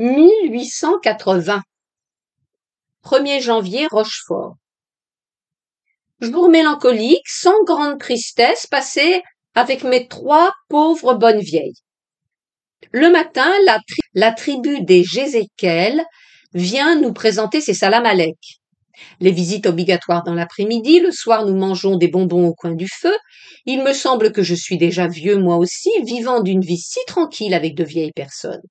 1880. 1er janvier, Rochefort. Jour mhm. mélancolique, sans grande tristesse, passé avec mes trois pauvres bonnes vieilles. Le matin, la, tribu des Jézéchiel vient nous présenter ses salamalek. Les visites obligatoires dans l'après-midi, le soir nous mangeons des bonbons au coin du feu. Il me semble que je suis déjà vieux moi aussi, vivant d'une vie si tranquille avec de vieilles personnes.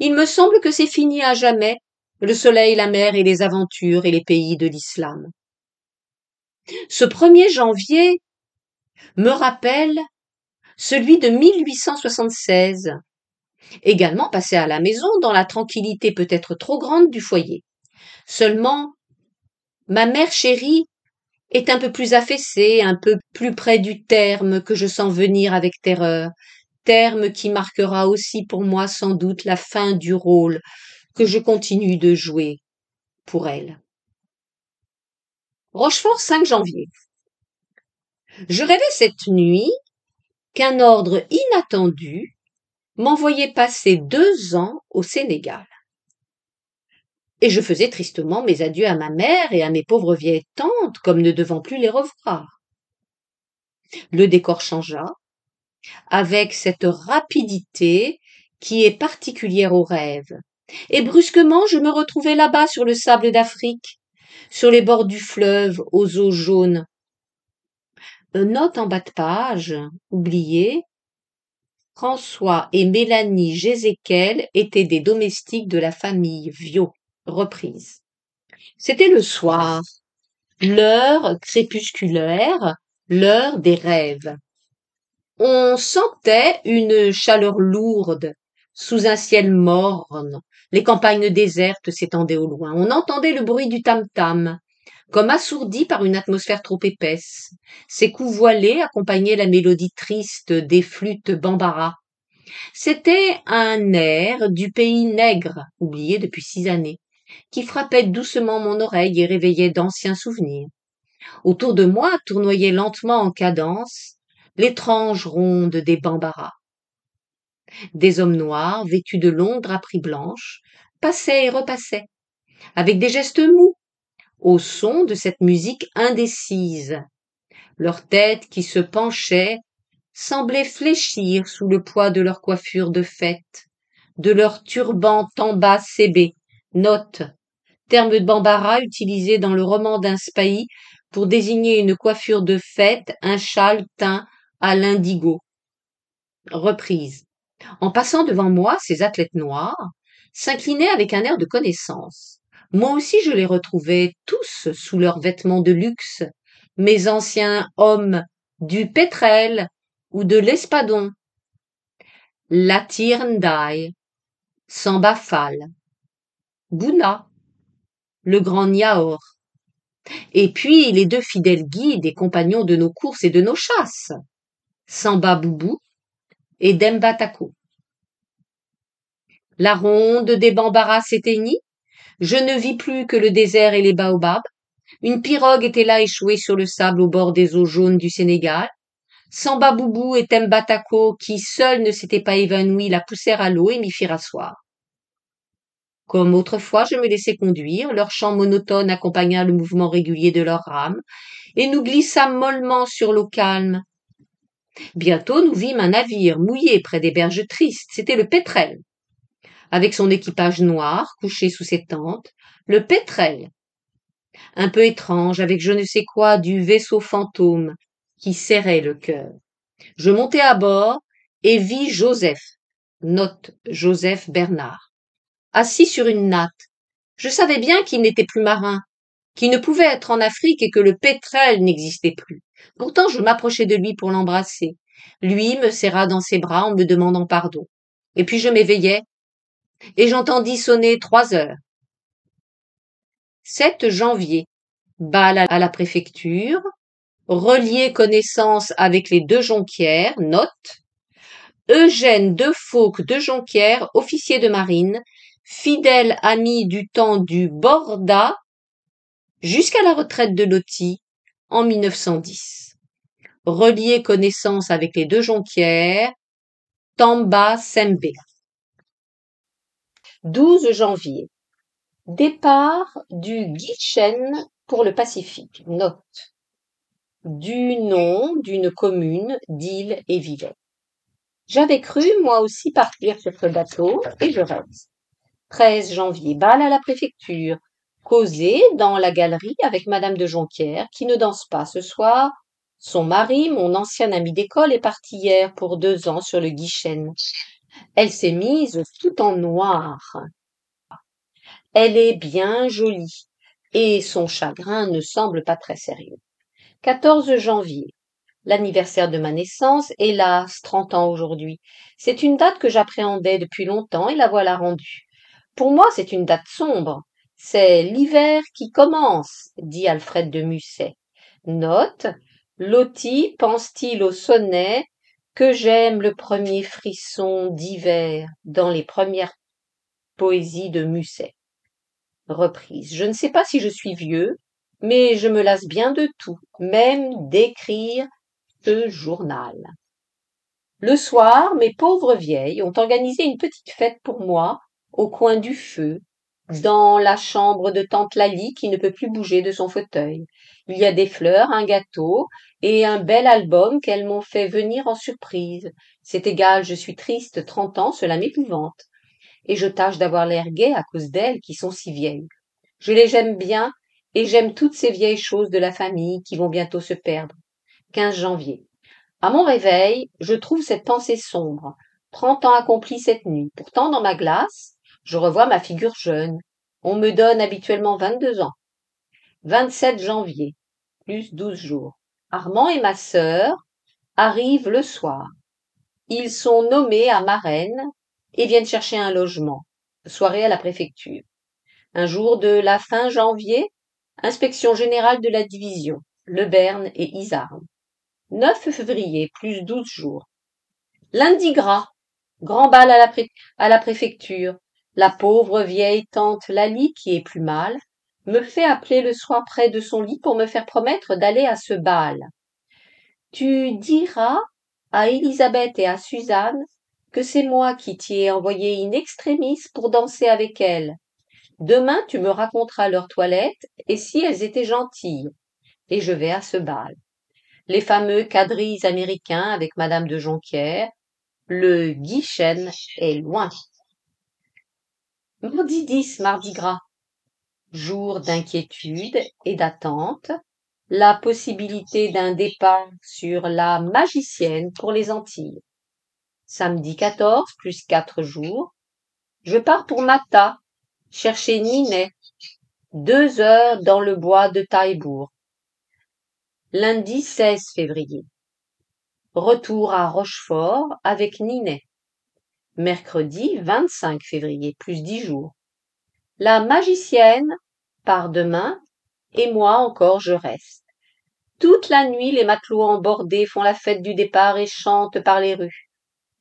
Il me semble que c'est fini à jamais, le soleil, la mer et les aventures et les pays de l'islam. Ce 1er janvier me rappelle celui de 1876, également passé à la maison dans la tranquillité peut-être trop grande du foyer. Seulement, ma mère chérie est un peu plus affaissée, un peu plus près du terme que je sens venir avec terreur, terme qui marquera aussi pour moi sans doute la fin du rôle que je continue de jouer pour elle. Rochefort 5 janvier. Je rêvais cette nuit qu'un ordre inattendu m'envoyait passer deux ans au Sénégal. Et je faisais tristement mes adieux à ma mère et à mes pauvres vieilles tantes comme ne devant plus les revoir. Le décor changea, avec cette rapidité qui est particulière aux rêves. Et brusquement, je me retrouvais là-bas sur le sable d'Afrique, sur les bords du fleuve aux eaux jaunes. note en bas de page, oubliée, François et Mélanie Jézéquel étaient des domestiques de la famille Viau, Reprise. C'était le soir, l'heure crépusculaire, l'heure des rêves. On sentait une chaleur lourde sous un ciel morne. Les campagnes désertes s'étendaient au loin. On entendait le bruit du tam-tam, comme assourdi par une atmosphère trop épaisse. Ses coups voilés accompagnaient la mélodie triste des flûtes bambara. C'était un air du pays nègre, oublié depuis six années, qui frappait doucement mon oreille et réveillait d'anciens souvenirs. Autour de moi tournoyait lentement en cadence l'étrange ronde des Bambara. Des hommes noirs, vêtus de longues draperies blanches, passaient et repassaient, avec des gestes mous, au son de cette musique indécise. Leurs têtes qui se penchaient semblaient fléchir sous le poids de leur coiffure de fête, de leur turban tamba sébé, note, terme de bambara utilisé dans le roman d'un spahi pour désigner une coiffure de fête, un châle teint à l'indigo. Reprise. En passant devant moi, ces athlètes noirs s'inclinaient avec un air de connaissance. Moi aussi je les retrouvais tous sous leurs vêtements de luxe, mes anciens hommes du pétrel ou de l'espadon, la sans Sambafal, Bouna, le grand Niaor, et puis les deux fidèles guides et compagnons de nos courses et de nos chasses, Samba Boubou et Dembatako. La ronde des Bambaras s'éteignit. Je ne vis plus que le désert et les baobabs. Une pirogue était là échouée sur le sable au bord des eaux jaunes du Sénégal. Samba Boubou et Dembatako, qui seuls ne s'étaient pas évanouis, la poussèrent à l'eau et m'y firent asseoir. Comme autrefois, je me laissai conduire, leur chant monotone accompagna le mouvement régulier de leur rames et nous glissâmes mollement sur l'eau calme, Bientôt nous vîmes un navire mouillé près des berges tristes, c'était le pétrel. Avec son équipage noir, couché sous ses tentes, le pétrel. Un peu étrange, avec je ne sais quoi du vaisseau fantôme, qui serrait le cœur. Je montai à bord et vis Joseph, note Joseph Bernard, assis sur une natte. Je savais bien qu'il n'était plus marin, qu'il ne pouvait être en Afrique et que le pétrel n'existait plus. Pourtant je m'approchai de lui pour l'embrasser. Lui me serra dans ses bras en me demandant pardon. Et puis je m'éveillai, et j'entendis sonner trois heures. 7 janvier. Bal à la préfecture. Relier connaissance avec les deux jonquières. Note. Eugène de Fauque de Jonquière, officier de marine, fidèle ami du temps du Borda jusqu'à la retraite de Loti, en 1910. Relier connaissance avec les deux jonquières, Tamba Sembe. 12 janvier. Départ du Guichen pour le Pacifique. Note. Du nom d'une commune d'île et J'avais cru, moi aussi, partir sur ce bateau, et je reste. 13 janvier, balle à la préfecture causer dans la galerie avec Madame de Jonquière, qui ne danse pas ce soir. Son mari, mon ancien ami d'école, est parti hier pour deux ans sur le Guichen. Elle s'est mise tout en noir. Elle est bien jolie, et son chagrin ne semble pas très sérieux. 14 janvier. L'anniversaire de ma naissance, hélas, trente ans aujourd'hui. C'est une date que j'appréhendais depuis longtemps et la voilà rendue. Pour moi, c'est une date sombre. C'est l'hiver qui commence, dit Alfred de Musset. Note, Loti pense-t-il au sonnet que j'aime le premier frisson d'hiver dans les premières poésies de Musset. Reprise. Je ne sais pas si je suis vieux, mais je me lasse bien de tout, même d'écrire ce journal. Le soir, mes pauvres vieilles ont organisé une petite fête pour moi au coin du feu, dans la chambre de tante Lali qui ne peut plus bouger de son fauteuil. Il y a des fleurs, un gâteau et un bel album qu'elles m'ont fait venir en surprise. C'est égal, je suis triste, trente ans, cela m'épouvante. Et je tâche d'avoir l'air gai à cause d'elles qui sont si vieilles. Je les aime bien et j'aime toutes ces vieilles choses de la famille qui vont bientôt se perdre. 15 janvier. À mon réveil, je trouve cette pensée sombre. Trente ans accomplis cette nuit. Pourtant, dans ma glace, je revois ma figure jeune. On me donne habituellement 22 ans. 27 janvier, plus 12 jours. Armand et ma sœur arrivent le soir. Ils sont nommés à Marraine et viennent chercher un logement. Soirée à la préfecture. Un jour de la fin janvier, inspection générale de la division, Le Berne et Isarne. 9 février, plus 12 jours. Lundi gras, grand bal à la préfecture. La pauvre vieille tante Lali, qui est plus mal, me fait appeler le soir près de son lit pour me faire promettre d'aller à ce bal. Tu diras à Elisabeth et à Suzanne que c'est moi qui t'y ai envoyé une extremis pour danser avec elles. Demain tu me raconteras leur toilette et si elles étaient gentilles. Et je vais à ce bal. Les fameux quadrilles américains avec madame de Jonquière, le Guichen est loin. Mardi 10, mardi gras. Jour d'inquiétude et d'attente. La possibilité d'un départ sur la magicienne pour les Antilles. Samedi 14, plus 4 jours. Je pars pour Mata, chercher Ninet. Deux heures dans le bois de Taillebourg. Lundi 16 février. Retour à Rochefort avec Ninet mercredi 25 février, plus dix jours. La magicienne part demain, et moi encore je reste. Toute la nuit les matelots embordés font la fête du départ et chantent par les rues.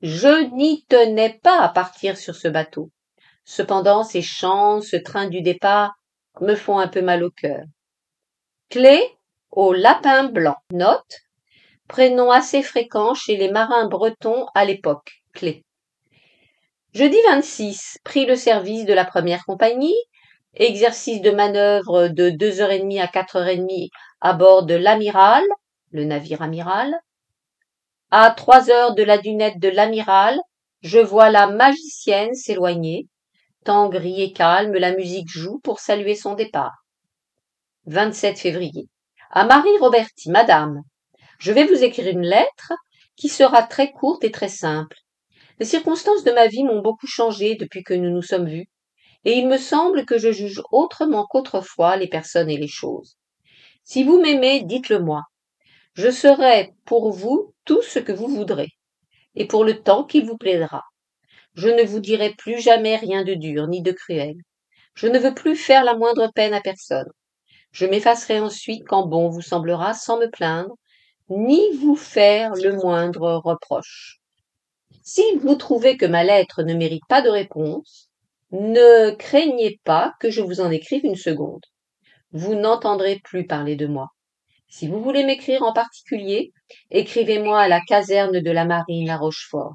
Je n'y tenais pas à partir sur ce bateau. Cependant ces chants, ce train du départ me font un peu mal au cœur. Clé au lapin blanc. Note prénom assez fréquent chez les marins bretons à l'époque. Clé. Jeudi 26, pris le service de la première compagnie, exercice de manœuvre de 2 h demie à 4h30 à bord de l'amiral, le navire amiral. À trois heures de la dunette de l'amiral, je vois la magicienne s'éloigner. Temps gris et calme, la musique joue pour saluer son départ. 27 février. À Marie Roberti, Madame, je vais vous écrire une lettre qui sera très courte et très simple. Les circonstances de ma vie m'ont beaucoup changé depuis que nous nous sommes vus, et il me semble que je juge autrement qu'autrefois les personnes et les choses. Si vous m'aimez, dites-le moi. Je serai pour vous tout ce que vous voudrez, et pour le temps qu'il vous plaira. Je ne vous dirai plus jamais rien de dur ni de cruel. Je ne veux plus faire la moindre peine à personne. Je m'effacerai ensuite quand bon vous semblera sans me plaindre, ni vous faire le moindre reproche. Si vous trouvez que ma lettre ne mérite pas de réponse, ne craignez pas que je vous en écrive une seconde. Vous n'entendrez plus parler de moi. Si vous voulez m'écrire en particulier, écrivez-moi à la caserne de la marine à Rochefort.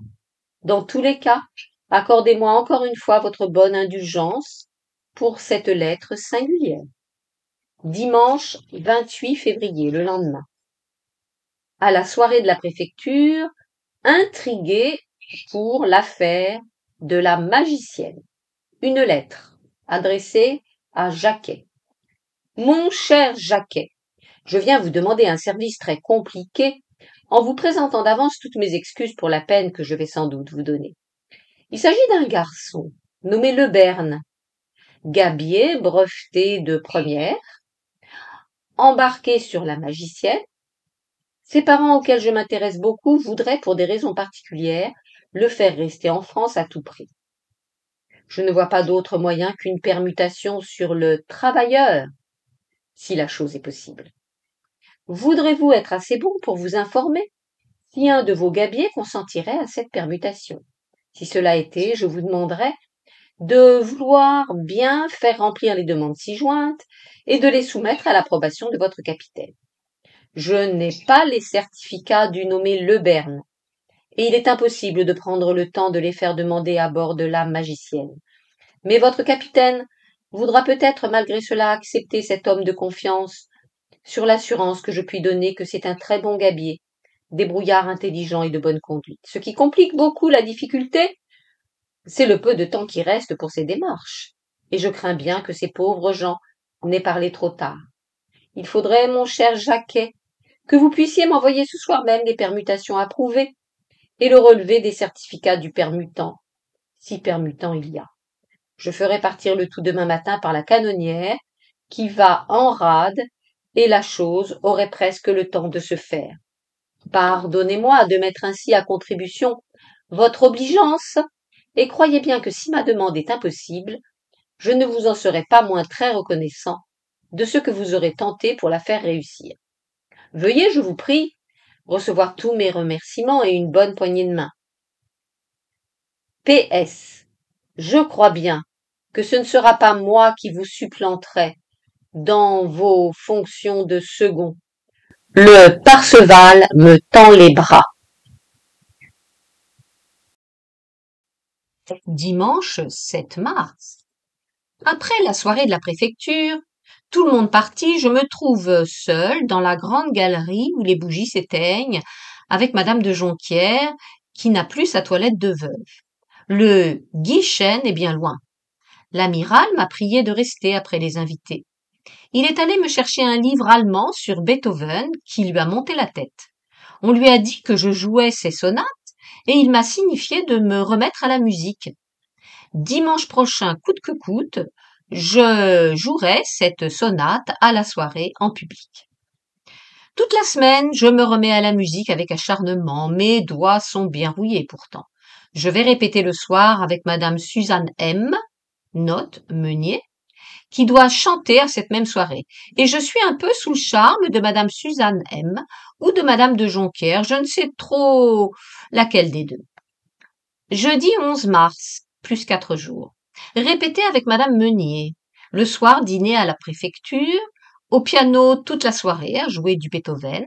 Dans tous les cas, accordez-moi encore une fois votre bonne indulgence pour cette lettre singulière. Dimanche 28 février, le lendemain. À la soirée de la préfecture, intrigué, pour l'affaire de la magicienne. Une lettre adressée à Jacquet. Mon cher Jacquet, je viens vous demander un service très compliqué en vous présentant d'avance toutes mes excuses pour la peine que je vais sans doute vous donner. Il s'agit d'un garçon nommé Le gabier breveté de première, embarqué sur la magicienne. Ses parents auxquels je m'intéresse beaucoup voudraient, pour des raisons particulières, le faire rester en France à tout prix. Je ne vois pas d'autre moyen qu'une permutation sur le travailleur, si la chose est possible. Voudrez-vous être assez bon pour vous informer si un de vos gabiers consentirait à cette permutation Si cela était, je vous demanderais de vouloir bien faire remplir les demandes si jointes et de les soumettre à l'approbation de votre capitaine. Je n'ai pas les certificats du nommé Leberne, et il est impossible de prendre le temps de les faire demander à bord de l'âme magicienne. Mais votre capitaine voudra peut-être malgré cela accepter cet homme de confiance, sur l'assurance que je puis donner que c'est un très bon gabier, débrouillard intelligent et de bonne conduite. Ce qui complique beaucoup la difficulté, c'est le peu de temps qui reste pour ces démarches, et je crains bien que ces pauvres gens n'aient parlé trop tard. Il faudrait, mon cher Jacquet, que vous puissiez m'envoyer ce soir même les permutations approuvées et le relevé des certificats du permutant, si permutant il y a. Je ferai partir le tout demain matin par la canonnière, qui va en rade, et la chose aurait presque le temps de se faire. Pardonnez-moi de mettre ainsi à contribution votre obligeance, et croyez bien que si ma demande est impossible, je ne vous en serai pas moins très reconnaissant de ce que vous aurez tenté pour la faire réussir. Veuillez, je vous prie, recevoir tous mes remerciements et une bonne poignée de main. PS. Je crois bien que ce ne sera pas moi qui vous supplanterai dans vos fonctions de second. Le Parseval me tend les bras. Dimanche 7 mars. Après la soirée de la préfecture, tout le monde parti, je me trouve seule dans la grande galerie où les bougies s'éteignent avec madame de Jonquière qui n'a plus sa toilette de veuve. Le Guichen est bien loin. L'amiral m'a prié de rester après les invités. Il est allé me chercher un livre allemand sur Beethoven qui lui a monté la tête. On lui a dit que je jouais ses sonates et il m'a signifié de me remettre à la musique. Dimanche prochain, coûte que coûte, je jouerai cette sonate à la soirée en public. Toute la semaine, je me remets à la musique avec acharnement, mes doigts sont bien rouillés pourtant. Je vais répéter le soir avec madame Suzanne M, note Meunier, qui doit chanter à cette même soirée. Et je suis un peu sous le charme de madame Suzanne M ou de madame de Jonquière, je ne sais trop laquelle des deux. Jeudi 11 mars, plus quatre jours. Répéter avec Madame Meunier. Le soir, dîner à la préfecture. Au piano toute la soirée à jouer du Beethoven.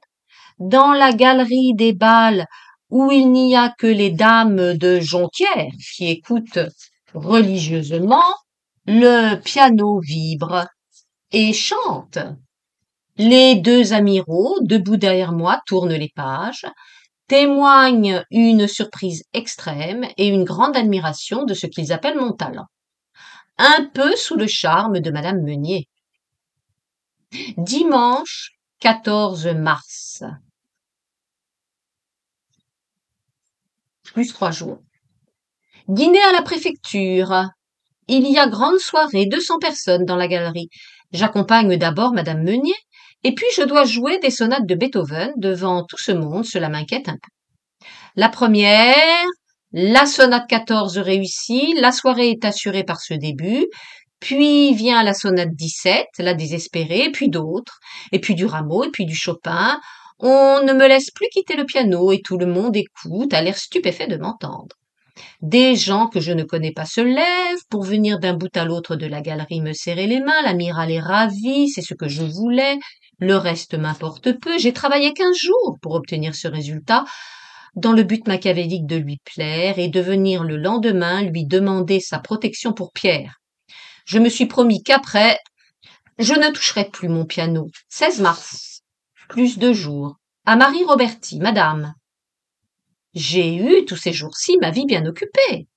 Dans la galerie des bals où il n'y a que les dames de Jonquière qui écoutent religieusement, le piano vibre et chante. Les deux amiraux, debout derrière moi, tournent les pages, témoignent une surprise extrême et une grande admiration de ce qu'ils appellent mon talent un peu sous le charme de Madame Meunier. Dimanche 14 mars. Plus trois jours. Dîner à la préfecture. Il y a grande soirée, 200 personnes dans la galerie. J'accompagne d'abord Madame Meunier, et puis je dois jouer des sonates de Beethoven devant tout ce monde, cela m'inquiète un peu. La première, la sonate 14 réussit, la soirée est assurée par ce début, puis vient la sonate 17, la désespérée, puis d'autres, et puis du Rameau, et puis du Chopin. On ne me laisse plus quitter le piano et tout le monde écoute, a l'air stupéfait de m'entendre. Des gens que je ne connais pas se lèvent pour venir d'un bout à l'autre de la galerie me serrer les mains, l'amiral est ravi, c'est ce que je voulais, le reste m'importe peu, j'ai travaillé quinze jours pour obtenir ce résultat, dans le but machiavélique de lui plaire et de venir le lendemain lui demander sa protection pour Pierre. Je me suis promis qu'après, je ne toucherai plus mon piano. 16 mars. Plus de jours. À Marie Roberti, madame. J'ai eu tous ces jours-ci ma vie bien occupée.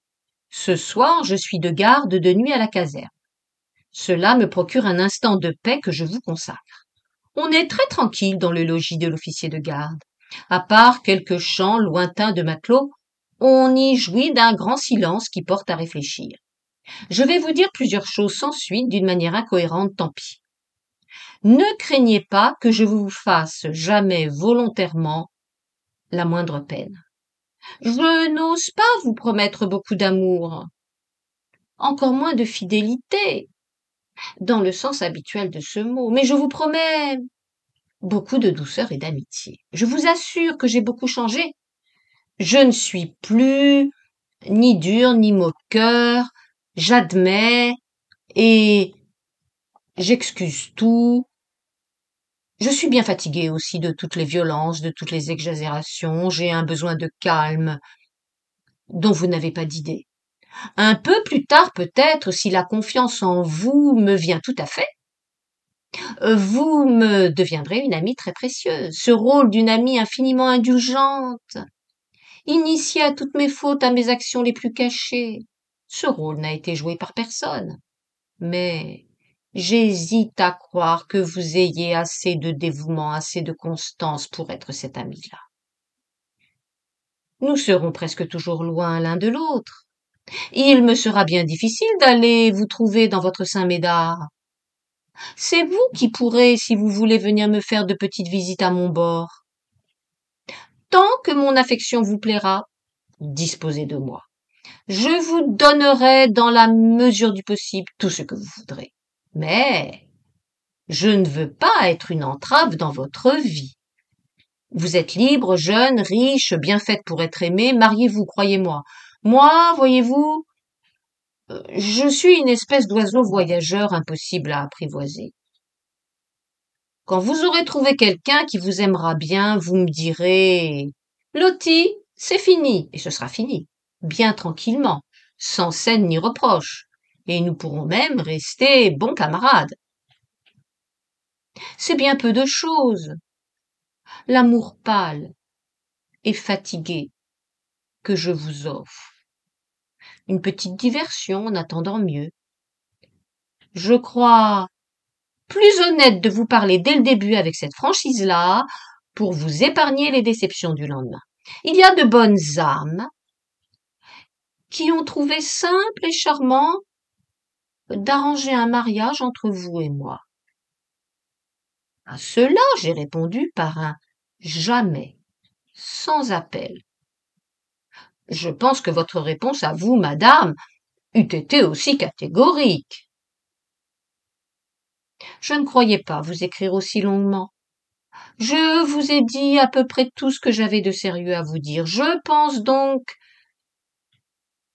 Ce soir, je suis de garde de nuit à la caserne. Cela me procure un instant de paix que je vous consacre. On est très tranquille dans le logis de l'officier de garde. À part quelques chants lointains de matelots, on y jouit d'un grand silence qui porte à réfléchir. Je vais vous dire plusieurs choses sans suite d'une manière incohérente, tant pis. Ne craignez pas que je vous fasse jamais volontairement la moindre peine. Je n'ose pas vous promettre beaucoup d'amour, encore moins de fidélité, dans le sens habituel de ce mot, mais je vous promets beaucoup de douceur et d'amitié. Je vous assure que j'ai beaucoup changé. Je ne suis plus ni dur ni moqueur, j'admets et j'excuse tout. Je suis bien fatiguée aussi de toutes les violences, de toutes les exagérations, j'ai un besoin de calme dont vous n'avez pas d'idée. Un peu plus tard peut-être, si la confiance en vous me vient tout à fait, euh, vous me deviendrez une amie très précieuse, ce rôle d'une amie infiniment indulgente, initiée à toutes mes fautes, à mes actions les plus cachées. Ce rôle n'a été joué par personne. Mais j'hésite à croire que vous ayez assez de dévouement, assez de constance pour être cette amie là Nous serons presque toujours loin l'un de l'autre. Il me sera bien difficile d'aller vous trouver dans votre Saint-Médard c'est vous qui pourrez, si vous voulez, venir me faire de petites visites à mon bord. Tant que mon affection vous plaira, disposez de moi. Je vous donnerai dans la mesure du possible tout ce que vous voudrez. Mais je ne veux pas être une entrave dans votre vie. Vous êtes libre, jeune, riche, bien faite pour être aimée, mariez-vous, croyez-moi. Moi, voyez-vous, je suis une espèce d'oiseau voyageur impossible à apprivoiser. Quand vous aurez trouvé quelqu'un qui vous aimera bien, vous me direz Loti, c'est fini, et ce sera fini, bien tranquillement, sans scène ni reproche, et nous pourrons même rester bons camarades. C'est bien peu de choses. L'amour pâle et fatigué que je vous offre une petite diversion en attendant mieux. Je crois plus honnête de vous parler dès le début avec cette franchise-là pour vous épargner les déceptions du lendemain. Il y a de bonnes âmes qui ont trouvé simple et charmant d'arranger un mariage entre vous et moi. À cela, j'ai répondu par un jamais, sans appel. Je pense que votre réponse à vous, madame, eût été aussi catégorique. Je ne croyais pas vous écrire aussi longuement. Je vous ai dit à peu près tout ce que j'avais de sérieux à vous dire. Je pense donc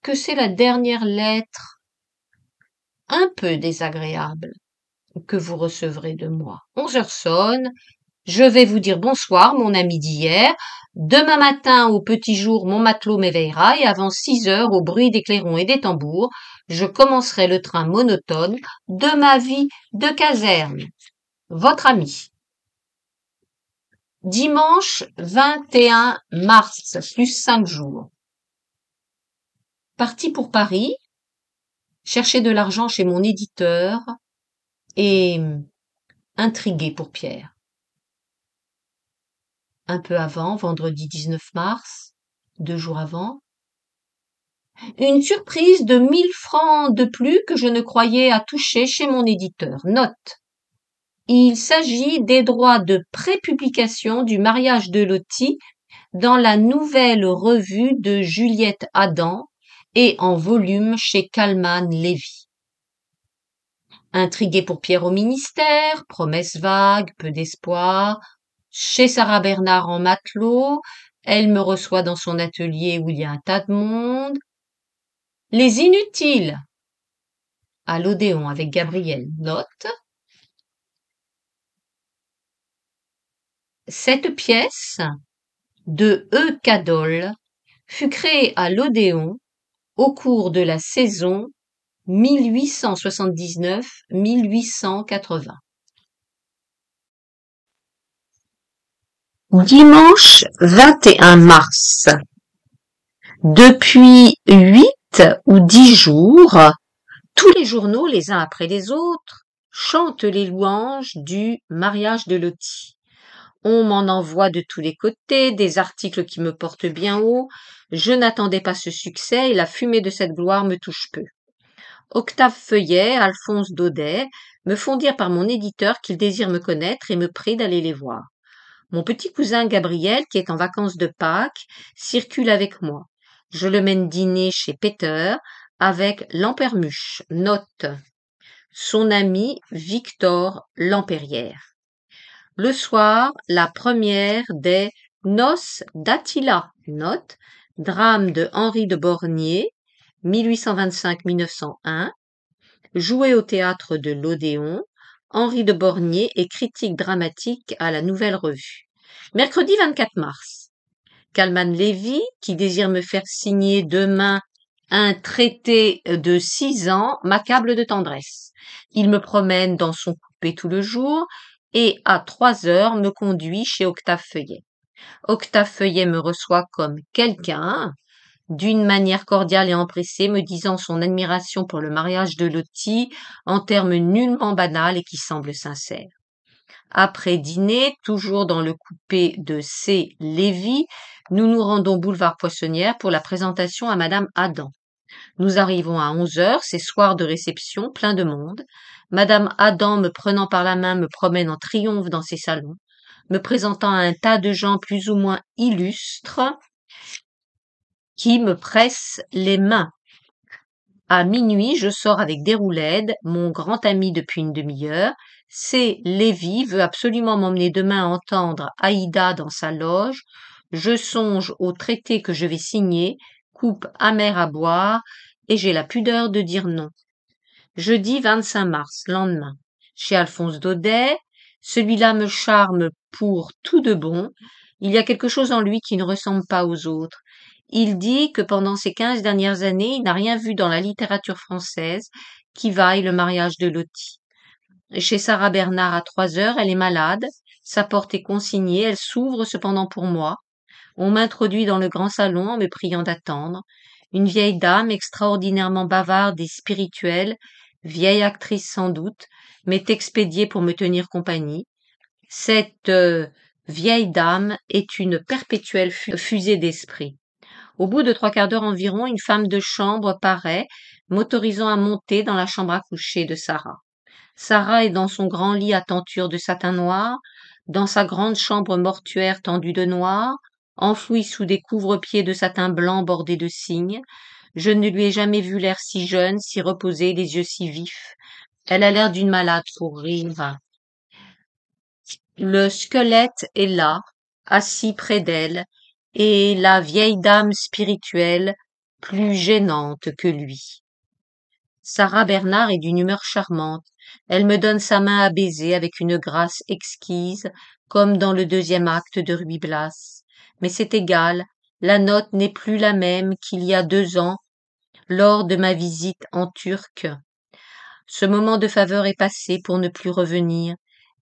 que c'est la dernière lettre un peu désagréable que vous recevrez de moi. Onze heures sonnent. Je vais vous dire bonsoir, mon ami d'hier. Demain matin, au petit jour, mon matelot m'éveillera et avant six heures, au bruit des clairons et des tambours, je commencerai le train monotone de ma vie de caserne. Votre ami. Dimanche 21 mars, plus cinq jours. Parti pour Paris, chercher de l'argent chez mon éditeur et hum, intrigué pour Pierre un peu avant, vendredi 19 mars, deux jours avant. Une surprise de mille francs de plus que je ne croyais à toucher chez mon éditeur. Note. Il s'agit des droits de prépublication du mariage de Loti dans la nouvelle revue de Juliette Adam et en volume chez Kalman Lévy. Intrigué pour Pierre au ministère, promesses vagues, peu d'espoir, chez Sarah Bernard en matelot. Elle me reçoit dans son atelier où il y a un tas de monde. Les inutiles. À l'Odéon avec Gabriel. Note. Cette pièce de E. Cadol fut créée à l'Odéon au cours de la saison 1879-1880. dimanche 21 mars. Depuis huit ou dix jours, tous les journaux, les uns après les autres, chantent les louanges du mariage de Loti. On m'en envoie de tous les côtés, des articles qui me portent bien haut. Je n'attendais pas ce succès et la fumée de cette gloire me touche peu. Octave Feuillet, Alphonse Daudet me font dire par mon éditeur qu'ils désirent me connaître et me prie d'aller les voir. Mon petit cousin Gabriel, qui est en vacances de Pâques, circule avec moi. Je le mène dîner chez Peter avec Lampermuche note, son ami Victor Lampérière. Le soir, la première des Noces d'Attila, note, drame de Henri de Bornier, 1825-1901, joué au théâtre de l'Odéon, Henri de Bornier est critique dramatique à la Nouvelle Revue. Mercredi 24 mars. Kalman Lévy, qui désire me faire signer demain un traité de six ans, m'accable de tendresse. Il me promène dans son coupé tout le jour et à trois heures me conduit chez Octave Feuillet. Octave Feuillet me reçoit comme quelqu'un d'une manière cordiale et empressée, me disant son admiration pour le mariage de Lottie en termes nullement banals et qui semblent sincères. Après dîner, toujours dans le coupé de C. Lévy, nous nous rendons boulevard Poissonnière pour la présentation à Madame Adam. Nous arrivons à onze heures, Ces soirs de réception, plein de monde. Madame Adam, me prenant par la main, me promène en triomphe dans ses salons, me présentant à un tas de gens plus ou moins illustres, qui me presse les mains. À minuit, je sors avec Déroulède, mon grand ami depuis une demi-heure. C'est Lévi veut absolument m'emmener demain entendre Aïda dans sa loge. Je songe au traité que je vais signer, coupe amère à boire, et j'ai la pudeur de dire non. Jeudi 25 mars, lendemain. Chez Alphonse Daudet, celui-là me charme pour tout de bon. Il y a quelque chose en lui qui ne ressemble pas aux autres. Il dit que pendant ces quinze dernières années, il n'a rien vu dans la littérature française qui vaille le mariage de Loti. Chez Sarah Bernard à trois heures, elle est malade, sa porte est consignée, elle s'ouvre cependant pour moi. On m'introduit dans le grand salon en me priant d'attendre. Une vieille dame extraordinairement bavarde et spirituelle, vieille actrice sans doute, m'est expédiée pour me tenir compagnie. Cette euh, vieille dame est une perpétuelle fusée d'esprit. Au bout de trois quarts d'heure environ, une femme de chambre paraît, m'autorisant à monter dans la chambre à coucher de Sarah. Sarah est dans son grand lit à tenture de satin noir, dans sa grande chambre mortuaire tendue de noir, enfouie sous des couvre-pieds de satin blanc bordés de cygnes. Je ne lui ai jamais vu l'air si jeune, si reposé, les yeux si vifs. Elle a l'air d'une malade pour rire. Le squelette est là, assis près d'elle, et la vieille dame spirituelle plus gênante que lui. Sarah Bernard est d'une humeur charmante. Elle me donne sa main à baiser avec une grâce exquise, comme dans le deuxième acte de Ruy Blas. Mais c'est égal, la note n'est plus la même qu'il y a deux ans, lors de ma visite en Turc. Ce moment de faveur est passé pour ne plus revenir,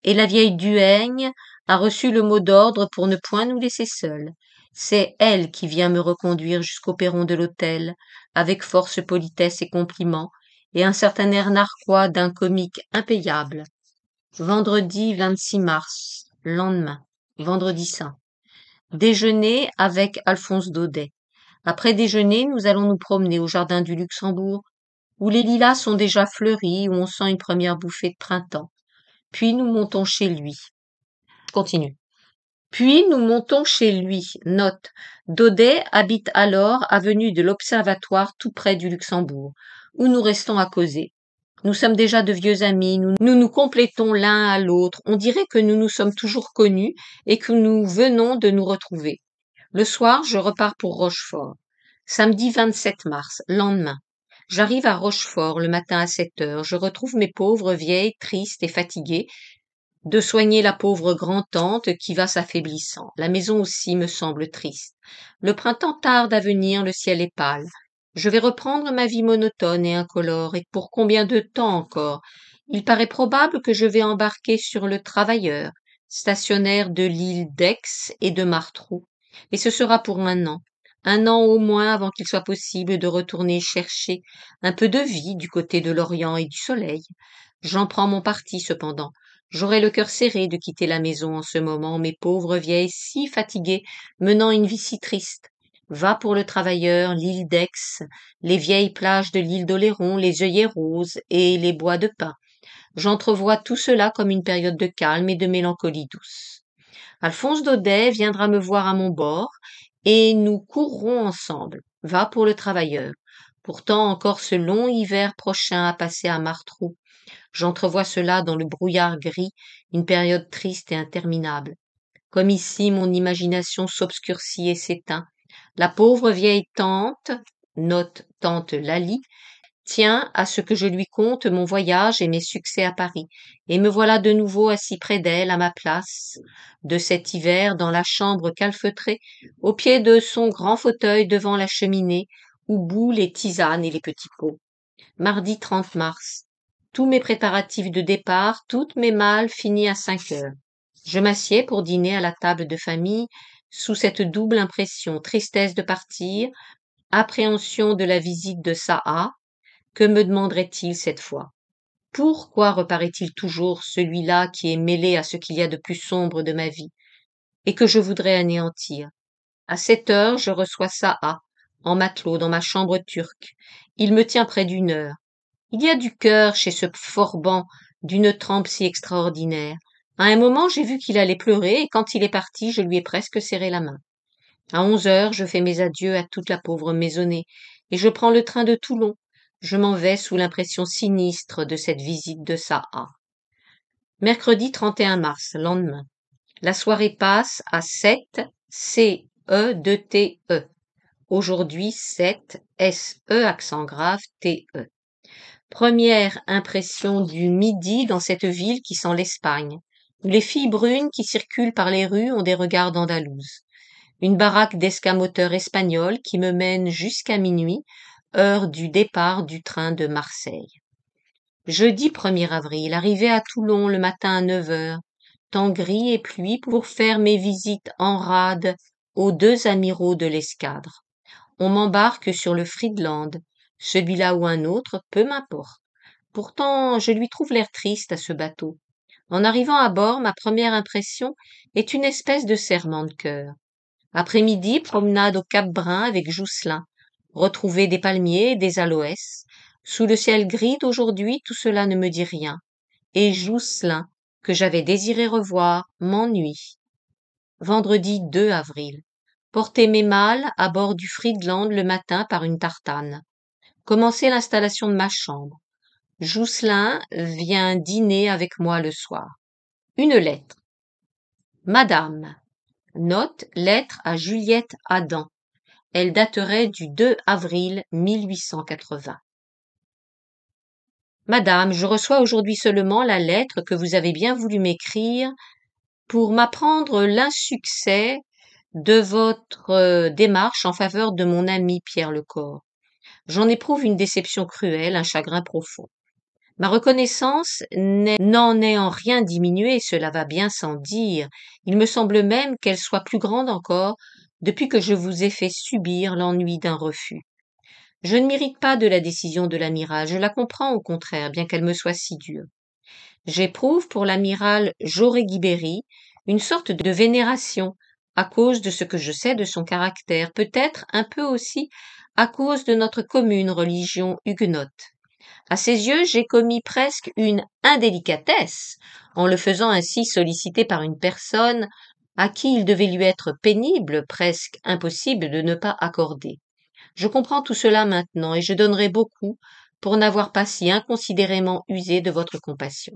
et la vieille Duègne a reçu le mot d'ordre pour ne point nous laisser seuls c'est elle qui vient me reconduire jusqu'au perron de l'hôtel, avec force politesse et compliments, et un certain air narquois d'un comique impayable. Vendredi 26 mars, lendemain, vendredi saint. Déjeuner avec Alphonse Daudet. Après déjeuner, nous allons nous promener au jardin du Luxembourg, où les lilas sont déjà fleuris, où on sent une première bouffée de printemps. Puis nous montons chez lui. Continue. Puis nous montons chez lui. Note. Daudet habite alors avenue de l'Observatoire tout près du Luxembourg, où nous restons à causer. Nous sommes déjà de vieux amis, nous nous, complétons l'un à l'autre, on dirait que nous nous sommes toujours connus et que nous venons de nous retrouver. Le soir, je repars pour Rochefort. Samedi 27 mars, lendemain. J'arrive à Rochefort le matin à 7 heures. Je retrouve mes pauvres vieilles, tristes et fatiguées de soigner la pauvre grand-tante qui va s'affaiblissant. La maison aussi me semble triste. Le printemps tarde à venir, le ciel est pâle. Je vais reprendre ma vie monotone et incolore, et pour combien de temps encore Il paraît probable que je vais embarquer sur le Travailleur, stationnaire de l'île d'Aix et de Martrou, et ce sera pour un an, un an au moins avant qu'il soit possible de retourner chercher un peu de vie du côté de l'Orient et du Soleil. J'en prends mon parti cependant. J'aurais le cœur serré de quitter la maison en ce moment, mes pauvres vieilles si fatiguées, menant une vie si triste. Va pour le travailleur l'île d'Aix, les vieilles plages de l'île d'Oléron, les œillets roses et les bois de pin. J'entrevois tout cela comme une période de calme et de mélancolie douce. Alphonse Daudet viendra me voir à mon bord et nous courrons ensemble. Va pour le travailleur. Pourtant encore ce long hiver prochain à passer à Martroux. J'entrevois cela dans le brouillard gris, une période triste et interminable. Comme ici, mon imagination s'obscurcit et s'éteint. La pauvre vieille tante, note tante Lali, tient à ce que je lui conte mon voyage et mes succès à Paris, et me voilà de nouveau assis près d'elle à ma place, de cet hiver dans la chambre calfeutrée, au pied de son grand fauteuil devant la cheminée, où bout les tisanes et les petits pots. Mardi 30 mars. Tous mes préparatifs de départ, toutes mes malles finies à cinq heures. Je m'assieds pour dîner à la table de famille sous cette double impression, tristesse de partir, appréhension de la visite de Saha. que me demanderait-il cette fois Pourquoi reparaît-il toujours celui-là qui est mêlé à ce qu'il y a de plus sombre de ma vie et que je voudrais anéantir À sept heures, je reçois Saa en matelot dans ma chambre turque. Il me tient près d'une heure il y a du cœur chez ce forban d'une trempe si extraordinaire. À un moment, j'ai vu qu'il allait pleurer, et quand il est parti, je lui ai presque serré la main. À onze heures, je fais mes adieux à toute la pauvre maisonnée, et je prends le train de Toulon. Je m'en vais sous l'impression sinistre de cette visite de saa Mercredi 31 mars, lendemain. La soirée passe à sept C E de T E. Aujourd'hui 7 S E accent grave T E. Première impression du midi dans cette ville qui sent l'Espagne. Les filles brunes qui circulent par les rues ont des regards d'Andalouse. Une baraque d'escamoteurs espagnols qui me mène jusqu'à minuit, heure du départ du train de Marseille. Jeudi 1er avril, arrivé à Toulon le matin à 9 heures, temps gris et pluie pour faire mes visites en rade aux deux amiraux de l'escadre. On m'embarque sur le Friedland, celui-là ou un autre, peu m'importe. Pourtant, je lui trouve l'air triste à ce bateau. En arrivant à bord, ma première impression est une espèce de serment de cœur. Après-midi, promenade au Cap Brun avec Jousselin. Retrouver des palmiers et des aloès. Sous le ciel gris d'aujourd'hui, tout cela ne me dit rien. Et Jousselin, que j'avais désiré revoir, m'ennuie. Vendredi 2 avril. Porter mes malles à bord du Friedland le matin par une tartane commencer l'installation de ma chambre. Jousselin vient dîner avec moi le soir. Une lettre. Madame. Note lettre à Juliette Adam. Elle daterait du 2 avril 1880. Madame, je reçois aujourd'hui seulement la lettre que vous avez bien voulu m'écrire pour m'apprendre l'insuccès de votre euh, démarche en faveur de mon ami Pierre Lecor. J'en éprouve une déception cruelle, un chagrin profond. Ma reconnaissance n'en est en rien diminuée, cela va bien sans dire. Il me semble même qu'elle soit plus grande encore depuis que je vous ai fait subir l'ennui d'un refus. Je ne mérite pas de la décision de l'amiral, je la comprends au contraire, bien qu'elle me soit si dure. J'éprouve pour l'amiral Jauré une sorte de vénération, à cause de ce que je sais de son caractère, peut-être un peu aussi à cause de notre commune religion huguenote. À ses yeux, j'ai commis presque une indélicatesse en le faisant ainsi solliciter par une personne à qui il devait lui être pénible, presque impossible de ne pas accorder. Je comprends tout cela maintenant et je donnerai beaucoup pour n'avoir pas si inconsidérément usé de votre compassion.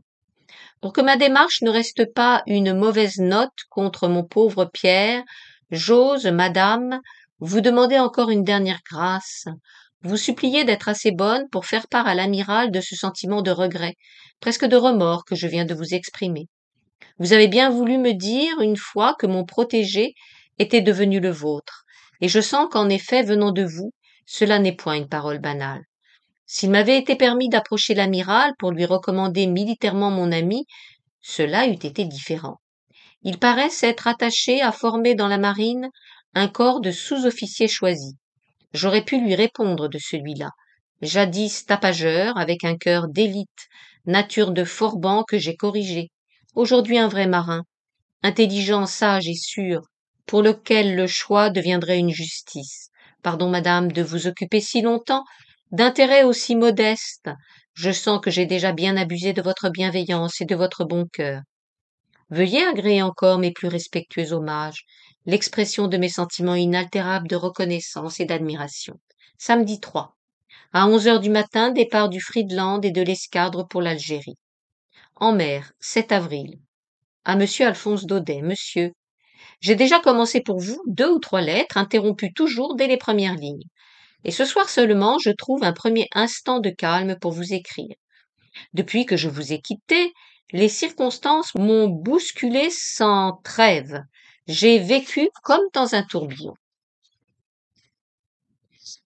Pour que ma démarche ne reste pas une mauvaise note contre mon pauvre Pierre, j'ose, madame, vous demandez encore une dernière grâce, vous suppliez d'être assez bonne pour faire part à l'amiral de ce sentiment de regret, presque de remords que je viens de vous exprimer. Vous avez bien voulu me dire une fois que mon protégé était devenu le vôtre, et je sens qu'en effet, venant de vous, cela n'est point une parole banale. S'il m'avait été permis d'approcher l'amiral pour lui recommander militairement mon ami, cela eût été différent. Il paraît s'être attaché à former dans la marine un corps de sous-officier choisi. J'aurais pu lui répondre de celui-là, jadis tapageur avec un cœur d'élite, nature de Forban que j'ai corrigé, aujourd'hui un vrai marin, intelligent, sage et sûr, pour lequel le choix deviendrait une justice. Pardon, madame, de vous occuper si longtemps d'intérêts aussi modestes. Je sens que j'ai déjà bien abusé de votre bienveillance et de votre bon cœur. Veuillez agréer encore mes plus respectueux hommages, l'expression de mes sentiments inaltérables de reconnaissance et d'admiration. Samedi 3. À 11 heures du matin, départ du Friedland et de l'escadre pour l'Algérie. En mer, 7 avril. À monsieur Alphonse Daudet. Monsieur, j'ai déjà commencé pour vous deux ou trois lettres, interrompues toujours dès les premières lignes. Et ce soir seulement, je trouve un premier instant de calme pour vous écrire. Depuis que je vous ai quitté, les circonstances m'ont bousculé sans trêve. J'ai vécu comme dans un tourbillon.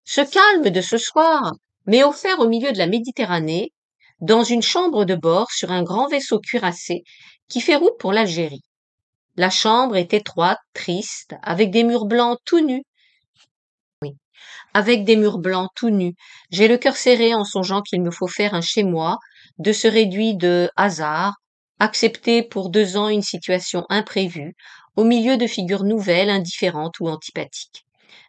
Ce calme de ce soir m'est offert au milieu de la Méditerranée, dans une chambre de bord sur un grand vaisseau cuirassé qui fait route pour l'Algérie. La chambre est étroite, triste, avec des murs blancs tout nus. Oui, avec des murs blancs tout nus. J'ai le cœur serré en songeant qu'il me faut faire un chez moi de se réduit de hasard, accepter pour deux ans une situation imprévue, au milieu de figures nouvelles, indifférentes ou antipathiques.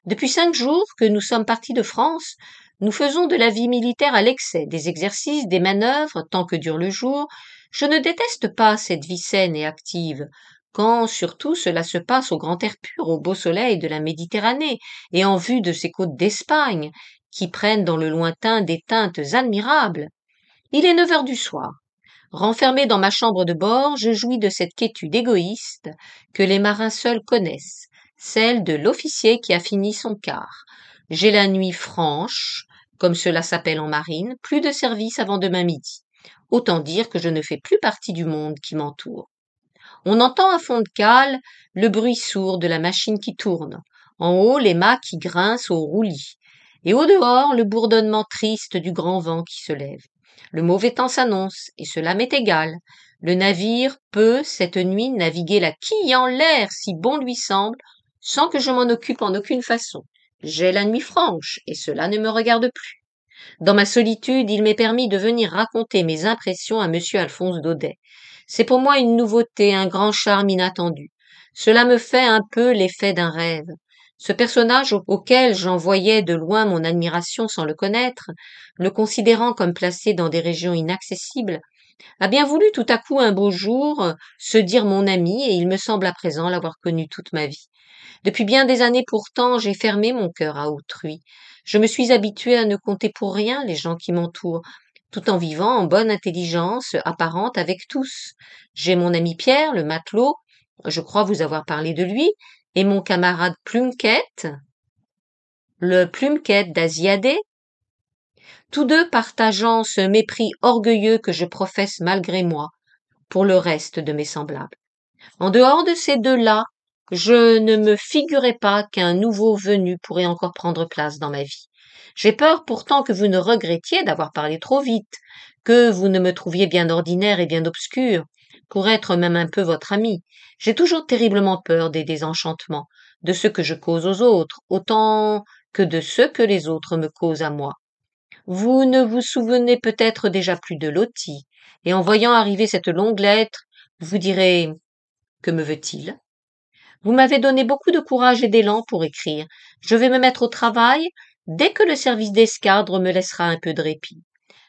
Depuis cinq jours que nous sommes partis de France, nous faisons de la vie militaire à l'excès, des exercices, des manœuvres, tant que dure le jour. Je ne déteste pas cette vie saine et active, quand surtout cela se passe au grand air pur, au beau soleil de la Méditerranée, et en vue de ces côtes d'Espagne, qui prennent dans le lointain des teintes admirables. Il est neuf heures du soir. Renfermé dans ma chambre de bord, je jouis de cette quiétude égoïste que les marins seuls connaissent, celle de l'officier qui a fini son quart. J'ai la nuit franche, comme cela s'appelle en marine, plus de service avant demain midi. Autant dire que je ne fais plus partie du monde qui m'entoure. On entend à fond de cale le bruit sourd de la machine qui tourne, en haut les mâts qui grincent au roulis, et au dehors le bourdonnement triste du grand vent qui se lève. Le mauvais temps s'annonce, et cela m'est égal. Le navire peut, cette nuit, naviguer la quille en l'air si bon lui semble, sans que je m'en occupe en aucune façon. J'ai la nuit franche, et cela ne me regarde plus. Dans ma solitude, il m'est permis de venir raconter mes impressions à monsieur Alphonse Daudet. C'est pour moi une nouveauté, un grand charme inattendu. Cela me fait un peu l'effet d'un rêve. Ce personnage auquel j'envoyais de loin mon admiration sans le connaître, le considérant comme placé dans des régions inaccessibles, a bien voulu tout à coup un beau jour euh, se dire mon ami et il me semble à présent l'avoir connu toute ma vie. Depuis bien des années pourtant j'ai fermé mon cœur à autrui. Je me suis habituée à ne compter pour rien les gens qui m'entourent, tout en vivant en bonne intelligence apparente avec tous. J'ai mon ami Pierre, le matelot, je crois vous avoir parlé de lui, et mon camarade Plumquette, le Plumquette d'Asiadé, tous deux partageant ce mépris orgueilleux que je professe malgré moi pour le reste de mes semblables. En dehors de ces deux-là, je ne me figurais pas qu'un nouveau venu pourrait encore prendre place dans ma vie. J'ai peur pourtant que vous ne regrettiez d'avoir parlé trop vite, que vous ne me trouviez bien ordinaire et bien obscur, pour être même un peu votre ami. J'ai toujours terriblement peur des désenchantements, de ce que je cause aux autres, autant que de ce que les autres me causent à moi. Vous ne vous souvenez peut-être déjà plus de Loti, et en voyant arriver cette longue lettre, vous direz Que me veut-il Vous m'avez donné beaucoup de courage et d'élan pour écrire. Je vais me mettre au travail dès que le service d'escadre me laissera un peu de répit.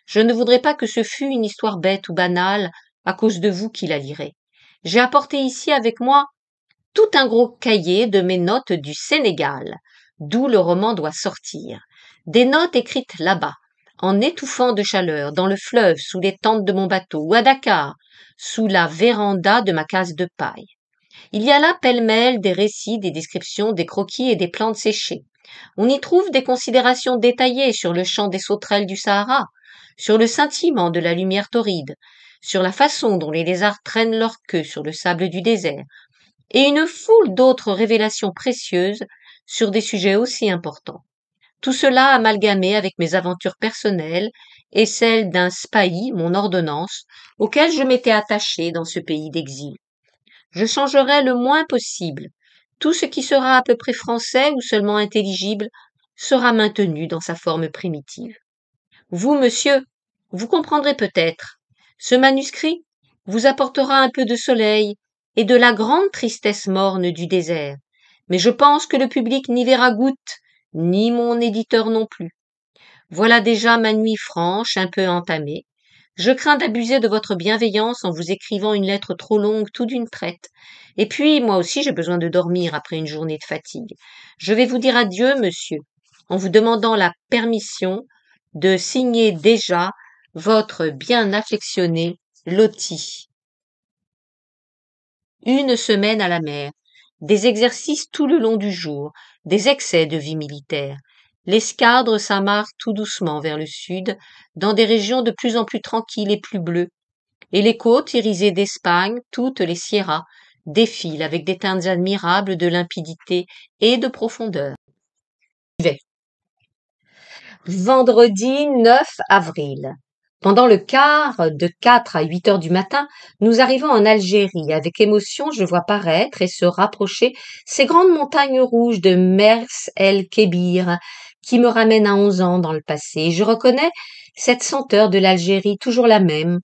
Je ne voudrais pas que ce fût une histoire bête ou banale à cause de vous qui la lirez. J'ai apporté ici avec moi tout un gros cahier de mes notes du Sénégal, d'où le roman doit sortir. Des notes écrites là-bas, en étouffant de chaleur, dans le fleuve, sous les tentes de mon bateau, ou à Dakar, sous la véranda de ma case de paille. Il y a là pêle-mêle des récits, des descriptions, des croquis et des plantes séchées. On y trouve des considérations détaillées sur le chant des sauterelles du Sahara, sur le scintillement de la lumière torride, sur la façon dont les lézards traînent leur queue sur le sable du désert, et une foule d'autres révélations précieuses sur des sujets aussi importants. Tout cela amalgamé avec mes aventures personnelles et celles d'un spahi, mon ordonnance, auquel je m'étais attaché dans ce pays d'exil. Je changerai le moins possible. Tout ce qui sera à peu près français ou seulement intelligible sera maintenu dans sa forme primitive. Vous, monsieur, vous comprendrez peut-être ce manuscrit vous apportera un peu de soleil et de la grande tristesse morne du désert, mais je pense que le public n'y verra goutte, ni mon éditeur non plus. Voilà déjà ma nuit franche, un peu entamée. Je crains d'abuser de votre bienveillance en vous écrivant une lettre trop longue tout d'une traite. Et puis, moi aussi, j'ai besoin de dormir après une journée de fatigue. Je vais vous dire adieu, monsieur, en vous demandant la permission de signer déjà votre bien affectionné Loti. Une semaine à la mer, des exercices tout le long du jour, des excès de vie militaire. L'escadre s'amarre tout doucement vers le sud, dans des régions de plus en plus tranquilles et plus bleues, et les côtes irisées d'Espagne, toutes les sierras, défilent avec des teintes admirables de limpidité et de profondeur. Vendredi 9 avril. Pendant le quart de quatre à huit heures du matin, nous arrivons en Algérie. Avec émotion, je vois paraître et se rapprocher ces grandes montagnes rouges de Mers el-Kébir qui me ramènent à onze ans dans le passé. Je reconnais cette senteur de l'Algérie toujours la même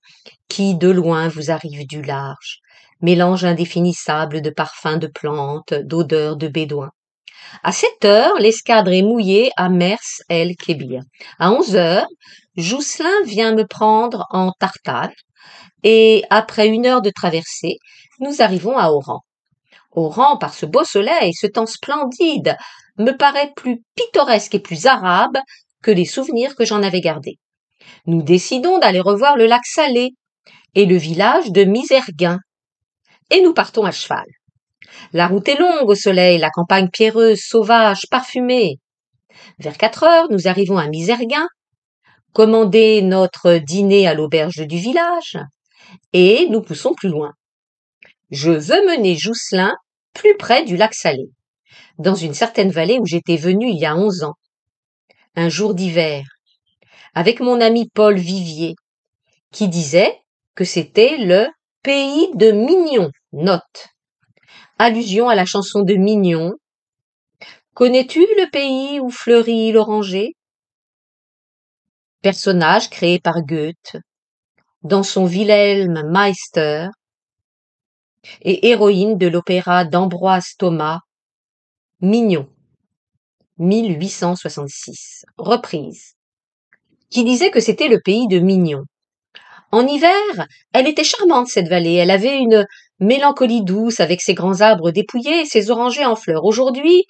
qui de loin vous arrive du large. Mélange indéfinissable de parfums de plantes, d'odeurs de bédouins. À sept heures, l'escadre est mouillée à Mers el-Kébir. À onze heures, Jousselin vient me prendre en tartane et après une heure de traversée, nous arrivons à Oran. Oran, par ce beau soleil, ce temps splendide, me paraît plus pittoresque et plus arabe que les souvenirs que j'en avais gardés. Nous décidons d'aller revoir le lac Salé et le village de Miserguin. Et nous partons à cheval. La route est longue au soleil, la campagne pierreuse, sauvage, parfumée. Vers quatre heures, nous arrivons à Miserguin, commander notre dîner à l'auberge du village, et nous poussons plus loin. Je veux mener Jousselin plus près du lac Salé, dans une certaine vallée où j'étais venu il y a onze ans, un jour d'hiver, avec mon ami Paul Vivier, qui disait que c'était le pays de Mignon, note. Allusion à la chanson de Mignon. Connais-tu le pays où fleurit l'oranger? personnage créé par Goethe, dans son Wilhelm Meister, et héroïne de l'opéra d'Ambroise Thomas, Mignon, 1866, reprise, qui disait que c'était le pays de Mignon. En hiver, elle était charmante, cette vallée, elle avait une mélancolie douce avec ses grands arbres dépouillés et ses orangers en fleurs. Aujourd'hui,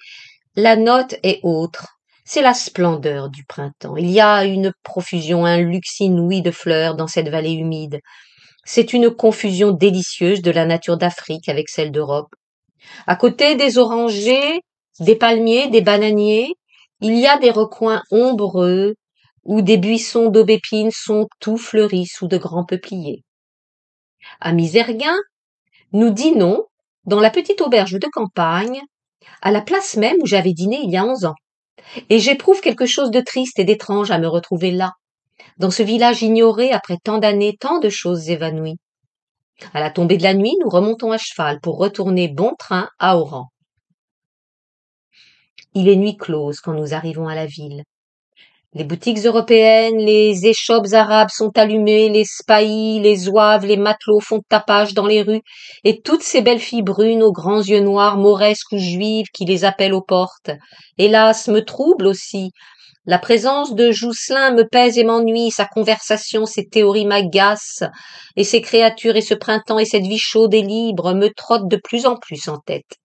la note est autre. C'est la splendeur du printemps. Il y a une profusion, un luxe inouï de fleurs dans cette vallée humide. C'est une confusion délicieuse de la nature d'Afrique avec celle d'Europe. À côté des orangers, des palmiers, des bananiers, il y a des recoins ombreux où des buissons d'aubépines sont tout fleuris sous de grands peupliers. À Miserguin, nous dînons dans la petite auberge de campagne, à la place même où j'avais dîné il y a onze ans et j'éprouve quelque chose de triste et d'étrange à me retrouver là, dans ce village ignoré après tant d'années, tant de choses évanouies. À la tombée de la nuit, nous remontons à cheval pour retourner bon train à Oran. Il est nuit close quand nous arrivons à la ville. Les boutiques européennes, les échoppes arabes sont allumées, les spahis, les zouaves, les matelots font tapage dans les rues, et toutes ces belles filles brunes aux grands yeux noirs, mauresques ou juives, qui les appellent aux portes. Hélas, me trouble aussi. La présence de Jousselin me pèse et m'ennuie, sa conversation, ses théories m'agacent, et ses créatures et ce printemps et cette vie chaude et libre me trottent de plus en plus en tête.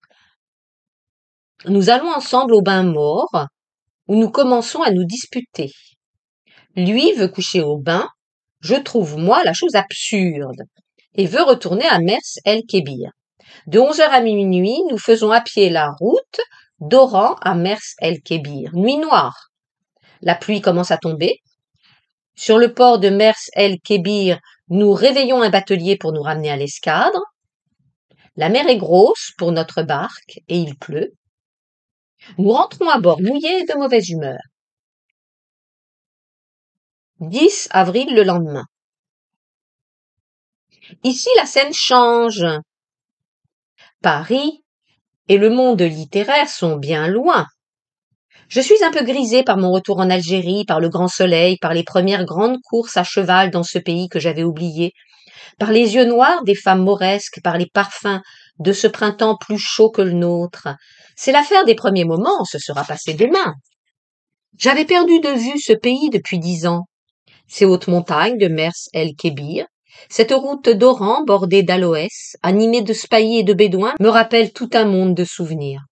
Nous allons ensemble au bain mort, où nous commençons à nous disputer. Lui veut coucher au bain, je trouve moi la chose absurde, et veut retourner à Mers el-Kébir. De onze heures à minuit, nous faisons à pied la route d'Oran à Mers el-Kébir. Nuit noire. La pluie commence à tomber. Sur le port de Mers el-Kébir, nous réveillons un batelier pour nous ramener à l'escadre. La mer est grosse pour notre barque et il pleut. Nous rentrons à bord mouillés de mauvaise humeur. 10 avril le lendemain. Ici, la scène change. Paris et le monde littéraire sont bien loin. Je suis un peu grisée par mon retour en Algérie, par le grand soleil, par les premières grandes courses à cheval dans ce pays que j'avais oublié, par les yeux noirs des femmes mauresques, par les parfums de ce printemps plus chaud que le nôtre, c'est l'affaire des premiers moments, ce sera passé demain. J'avais perdu de vue ce pays depuis dix ans. Ces hautes montagnes de Mers el-Kébir, cette route d'Oran bordée d'aloès, animée de spahis et de bédouins, me rappellent tout un monde de souvenirs.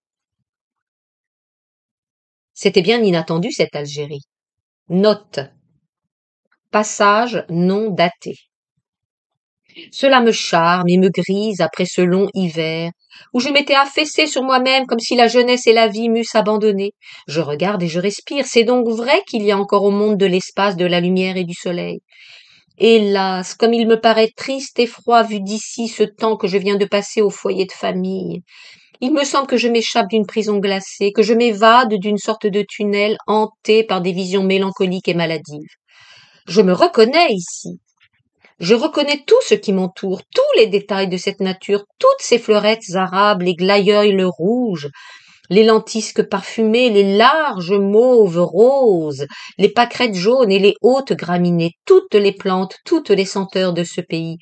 C'était bien inattendu cette Algérie. Note. Passage non daté. Cela me charme et me grise après ce long hiver où je m'étais affaissée sur moi-même comme si la jeunesse et la vie m'eussent abandonné. Je regarde et je respire. C'est donc vrai qu'il y a encore au monde de l'espace, de la lumière et du soleil. Hélas, comme il me paraît triste et froid vu d'ici ce temps que je viens de passer au foyer de famille. Il me semble que je m'échappe d'une prison glacée, que je m'évade d'une sorte de tunnel hanté par des visions mélancoliques et maladives. Je me reconnais ici. Je reconnais tout ce qui m'entoure, tous les détails de cette nature, toutes ces fleurettes arabes, les glaïeuls rouges, les lentisques parfumées, les larges mauves roses, les pâquerettes jaunes et les hautes graminées, toutes les plantes, toutes les senteurs de ce pays,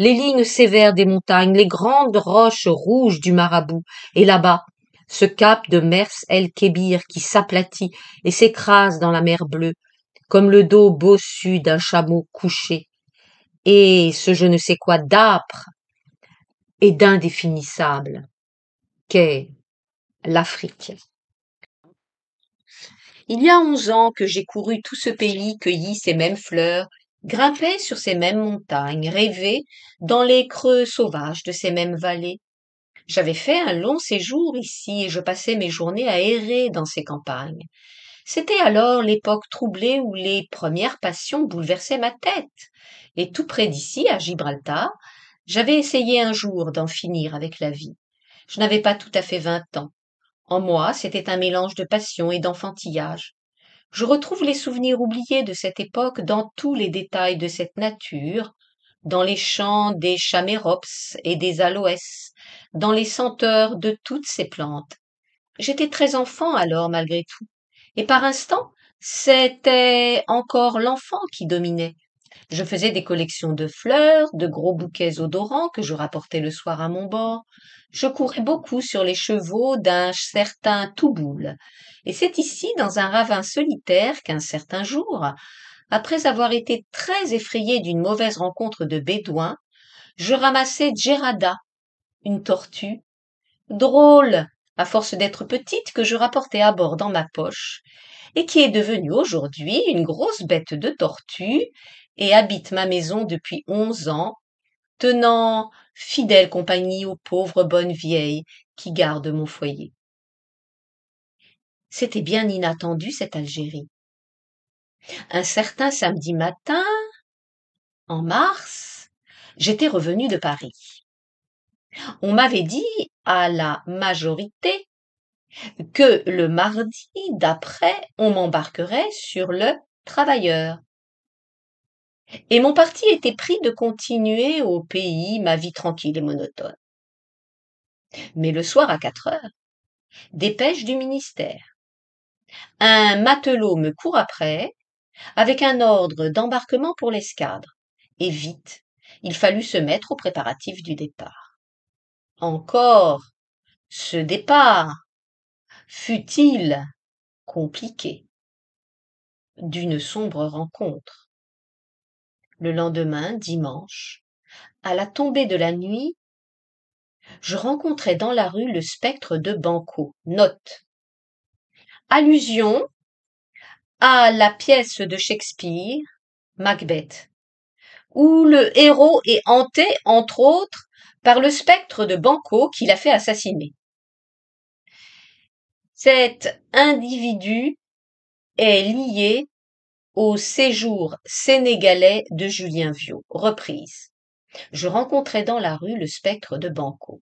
les lignes sévères des montagnes, les grandes roches rouges du marabout, et là-bas, ce cap de Mers el-Kébir qui s'aplatit et s'écrase dans la mer bleue, comme le dos bossu d'un chameau couché et ce je ne sais quoi d'âpre et d'indéfinissable qu'est l'Afrique. Il y a onze ans que j'ai couru tout ce pays, cueilli ces mêmes fleurs, grimpé sur ces mêmes montagnes, rêvé dans les creux sauvages de ces mêmes vallées. J'avais fait un long séjour ici et je passais mes journées à errer dans ces campagnes. C'était alors l'époque troublée où les premières passions bouleversaient ma tête. Et tout près d'ici, à Gibraltar, j'avais essayé un jour d'en finir avec la vie. Je n'avais pas tout à fait vingt ans. En moi, c'était un mélange de passion et d'enfantillage. Je retrouve les souvenirs oubliés de cette époque dans tous les détails de cette nature, dans les chants des chamérops et des aloès, dans les senteurs de toutes ces plantes. J'étais très enfant alors malgré tout, et par instant, c'était encore l'enfant qui dominait, je faisais des collections de fleurs, de gros bouquets odorants que je rapportais le soir à mon bord. Je courais beaucoup sur les chevaux d'un certain Touboul. Et c'est ici, dans un ravin solitaire, qu'un certain jour, après avoir été très effrayé d'une mauvaise rencontre de bédouins, je ramassai Gerada, une tortue, drôle, à force d'être petite, que je rapportais à bord dans ma poche, et qui est devenue aujourd'hui une grosse bête de tortue, et habite ma maison depuis onze ans, tenant fidèle compagnie aux pauvres bonnes vieilles qui gardent mon foyer. C'était bien inattendu cette Algérie. Un certain samedi matin, en mars, j'étais revenu de Paris. On m'avait dit, à la majorité, que le mardi d'après, on m'embarquerait sur le travailleur et mon parti était pris de continuer au pays ma vie tranquille et monotone. Mais le soir à quatre heures, dépêche du ministère. Un matelot me court après, avec un ordre d'embarquement pour l'escadre, et vite, il fallut se mettre aux préparatifs du départ. Encore, ce départ fut-il compliqué d'une sombre rencontre le lendemain, dimanche, à la tombée de la nuit, je rencontrai dans la rue le spectre de Banco. Note. Allusion à la pièce de Shakespeare, Macbeth, où le héros est hanté, entre autres, par le spectre de Banco qui l'a fait assassiner. Cet individu est lié au séjour sénégalais de Julien Viau. Reprise. Je rencontrai dans la rue le spectre de Banco.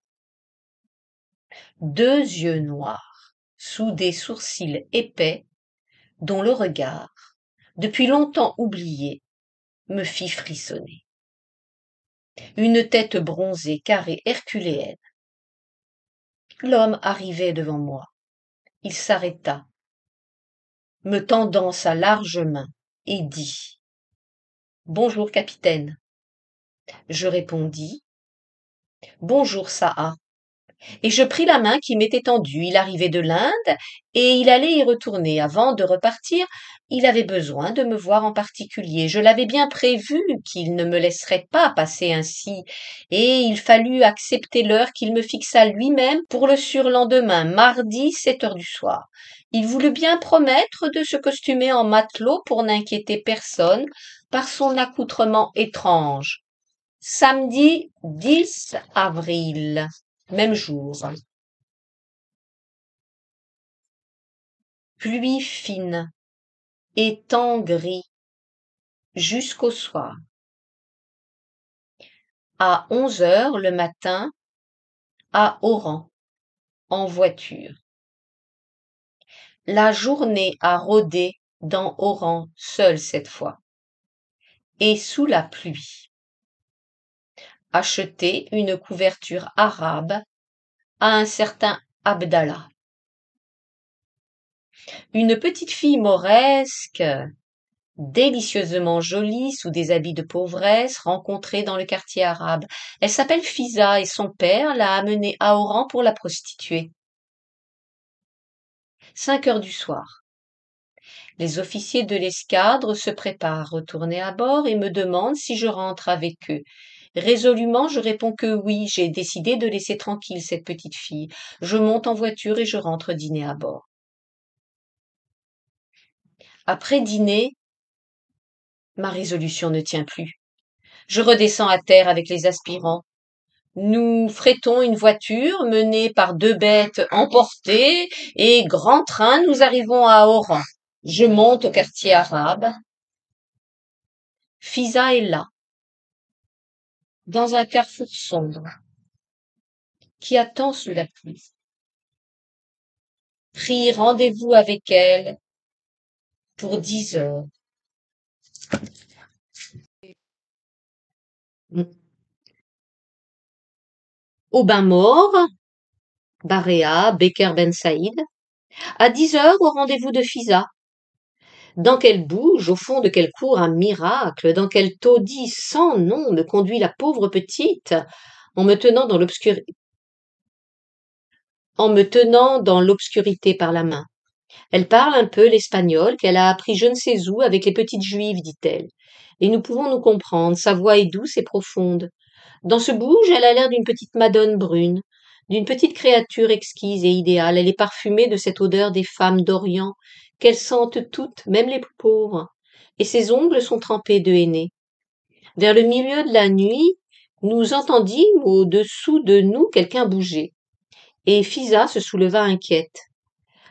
Deux yeux noirs, sous des sourcils épais, dont le regard, depuis longtemps oublié, me fit frissonner. Une tête bronzée, carrée, herculéenne. L'homme arrivait devant moi. Il s'arrêta, me tendant sa large main et dit Bonjour, capitaine. Je répondis Bonjour, Saa. Et je pris la main qui m'était tendue. Il arrivait de l'Inde et il allait y retourner. Avant de repartir, il avait besoin de me voir en particulier. Je l'avais bien prévu qu'il ne me laisserait pas passer ainsi, et il fallut accepter l'heure qu'il me fixa lui-même pour le surlendemain, mardi, sept heures du soir. Il voulut bien promettre de se costumer en matelot pour n'inquiéter personne par son accoutrement étrange. Samedi 10 avril, même jour. Pluie fine, et temps gris, jusqu'au soir. À onze heures le matin, à Oran, en voiture la journée a rôdé dans Oran seul cette fois, et sous la pluie. Acheter une couverture arabe à un certain Abdallah. Une petite fille mauresque, délicieusement jolie sous des habits de pauvresse rencontrée dans le quartier arabe. Elle s'appelle Fiza et son père l'a amenée à Oran pour la prostituer cinq heures du soir. Les officiers de l'escadre se préparent à retourner à bord et me demandent si je rentre avec eux. Résolument, je réponds que oui, j'ai décidé de laisser tranquille cette petite fille. Je monte en voiture et je rentre dîner à bord. Après dîner, ma résolution ne tient plus. Je redescends à terre avec les aspirants nous frétons une voiture menée par deux bêtes emportées et grand train, nous arrivons à Oran. Je monte au quartier arabe. Fiza est là, dans un carrefour sombre, qui attend sous la pluie. Prie rendez-vous avec elle pour dix heures. Au bain Mort, Barea, Becker Ben Saïd. À dix heures, au rendez-vous de Fisa. Dans quelle bouge, au fond de quel cours, un miracle, dans quel taudis sans nom me conduit la pauvre petite, en me tenant dans l'obscurité en me tenant dans l'obscurité par la main. Elle parle un peu l'espagnol qu'elle a appris je ne sais où avec les petites juives, dit-elle. Et nous pouvons nous comprendre, sa voix est douce et profonde. Dans ce bouge, elle a l'air d'une petite madone brune, d'une petite créature exquise et idéale. Elle est parfumée de cette odeur des femmes d'Orient qu'elles sentent toutes, même les plus pauvres. Et ses ongles sont trempés de henné. Vers le milieu de la nuit, nous entendîmes au-dessous de nous quelqu'un bouger. Et Fisa se souleva inquiète.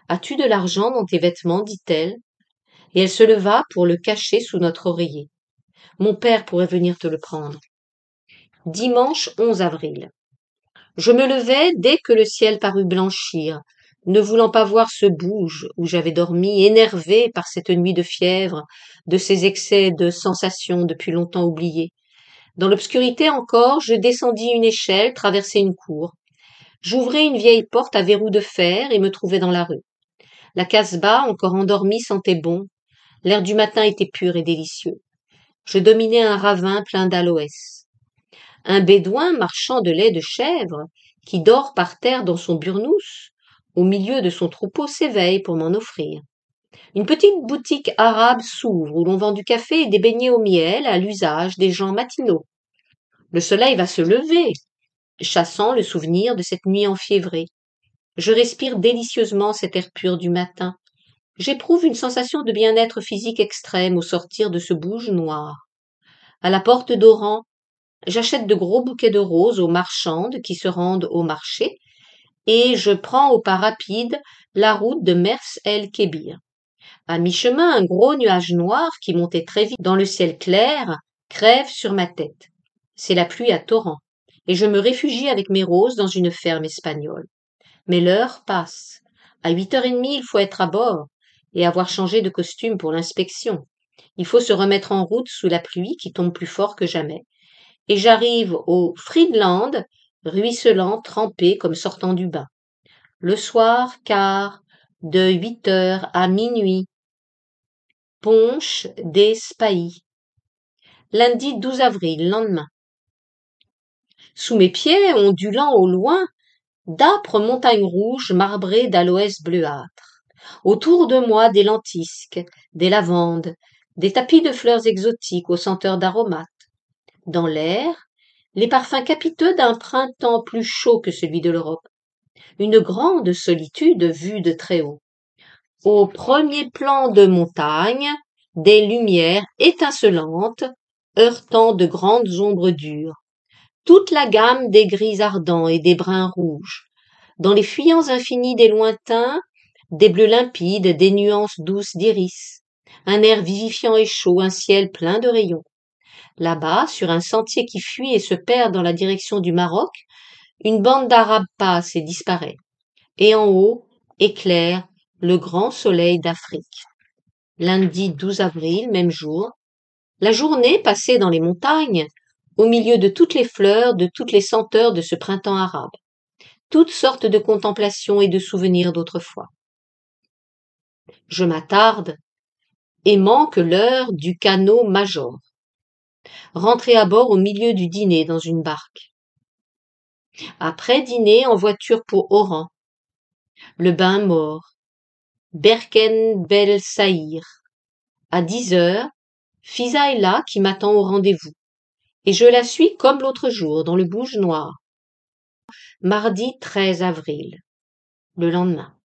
As-tu de l'argent dans tes vêtements dit-elle. Et elle se leva pour le cacher sous notre oreiller. Mon père pourrait venir te le prendre. Dimanche 11 avril. Je me levai dès que le ciel parut blanchir, ne voulant pas voir ce bouge où j'avais dormi, énervé par cette nuit de fièvre, de ces excès de sensations depuis longtemps oubliées. Dans l'obscurité encore, je descendis une échelle, traversai une cour. J'ouvrais une vieille porte à verrou de fer et me trouvai dans la rue. La casse-bas, encore endormie, sentait bon. L'air du matin était pur et délicieux. Je dominais un ravin plein d'aloès un bédouin marchand de lait de chèvre, qui dort par terre dans son burnous, au milieu de son troupeau s'éveille pour m'en offrir. Une petite boutique arabe s'ouvre où l'on vend du café et des beignets au miel à l'usage des gens matinaux. Le soleil va se lever, chassant le souvenir de cette nuit enfiévrée. Je respire délicieusement cet air pur du matin. J'éprouve une sensation de bien-être physique extrême au sortir de ce bouge noir. À la porte d'Oran, J'achète de gros bouquets de roses aux marchandes qui se rendent au marché et je prends au pas rapide la route de Mers el-Kébir. À mi-chemin, un gros nuage noir qui montait très vite dans le ciel clair crève sur ma tête. C'est la pluie à torrent et je me réfugie avec mes roses dans une ferme espagnole. Mais l'heure passe. À huit heures et demie, il faut être à bord et avoir changé de costume pour l'inspection. Il faut se remettre en route sous la pluie qui tombe plus fort que jamais et j'arrive au Friedland, ruisselant, trempé comme sortant du bain. Le soir, car de huit heures à minuit. Ponche des Spahis. Lundi 12 avril, lendemain. Sous mes pieds, ondulant au loin, d'âpres montagnes rouges marbrées d'aloès bleuâtre. Autour de moi des lentisques, des lavandes, des tapis de fleurs exotiques aux senteurs d'aromates, dans l'air les parfums capiteux d'un printemps plus chaud que celui de l'Europe. Une grande solitude vue de très haut. Au premier plan de montagne, des lumières étincelantes heurtant de grandes ombres dures. Toute la gamme des gris ardents et des bruns rouges. Dans les fuyants infinis des lointains, des bleus limpides, des nuances douces d'iris. Un air vivifiant et chaud, un ciel plein de rayons. Là-bas, sur un sentier qui fuit et se perd dans la direction du Maroc, une bande d'Arabes passe et disparaît. Et en haut, éclaire le grand soleil d'Afrique. Lundi 12 avril, même jour, la journée passée dans les montagnes, au milieu de toutes les fleurs, de toutes les senteurs de ce printemps arabe, toutes sortes de contemplations et de souvenirs d'autrefois. Je m'attarde et manque l'heure du canot major. Rentrer à bord au milieu du dîner dans une barque. Après dîner en voiture pour Oran. Le bain mort. Berken Bel À dix heures, Fisa est là qui m'attend au rendez-vous. Et je la suis comme l'autre jour dans le bouge noir. Mardi 13 avril. Le lendemain.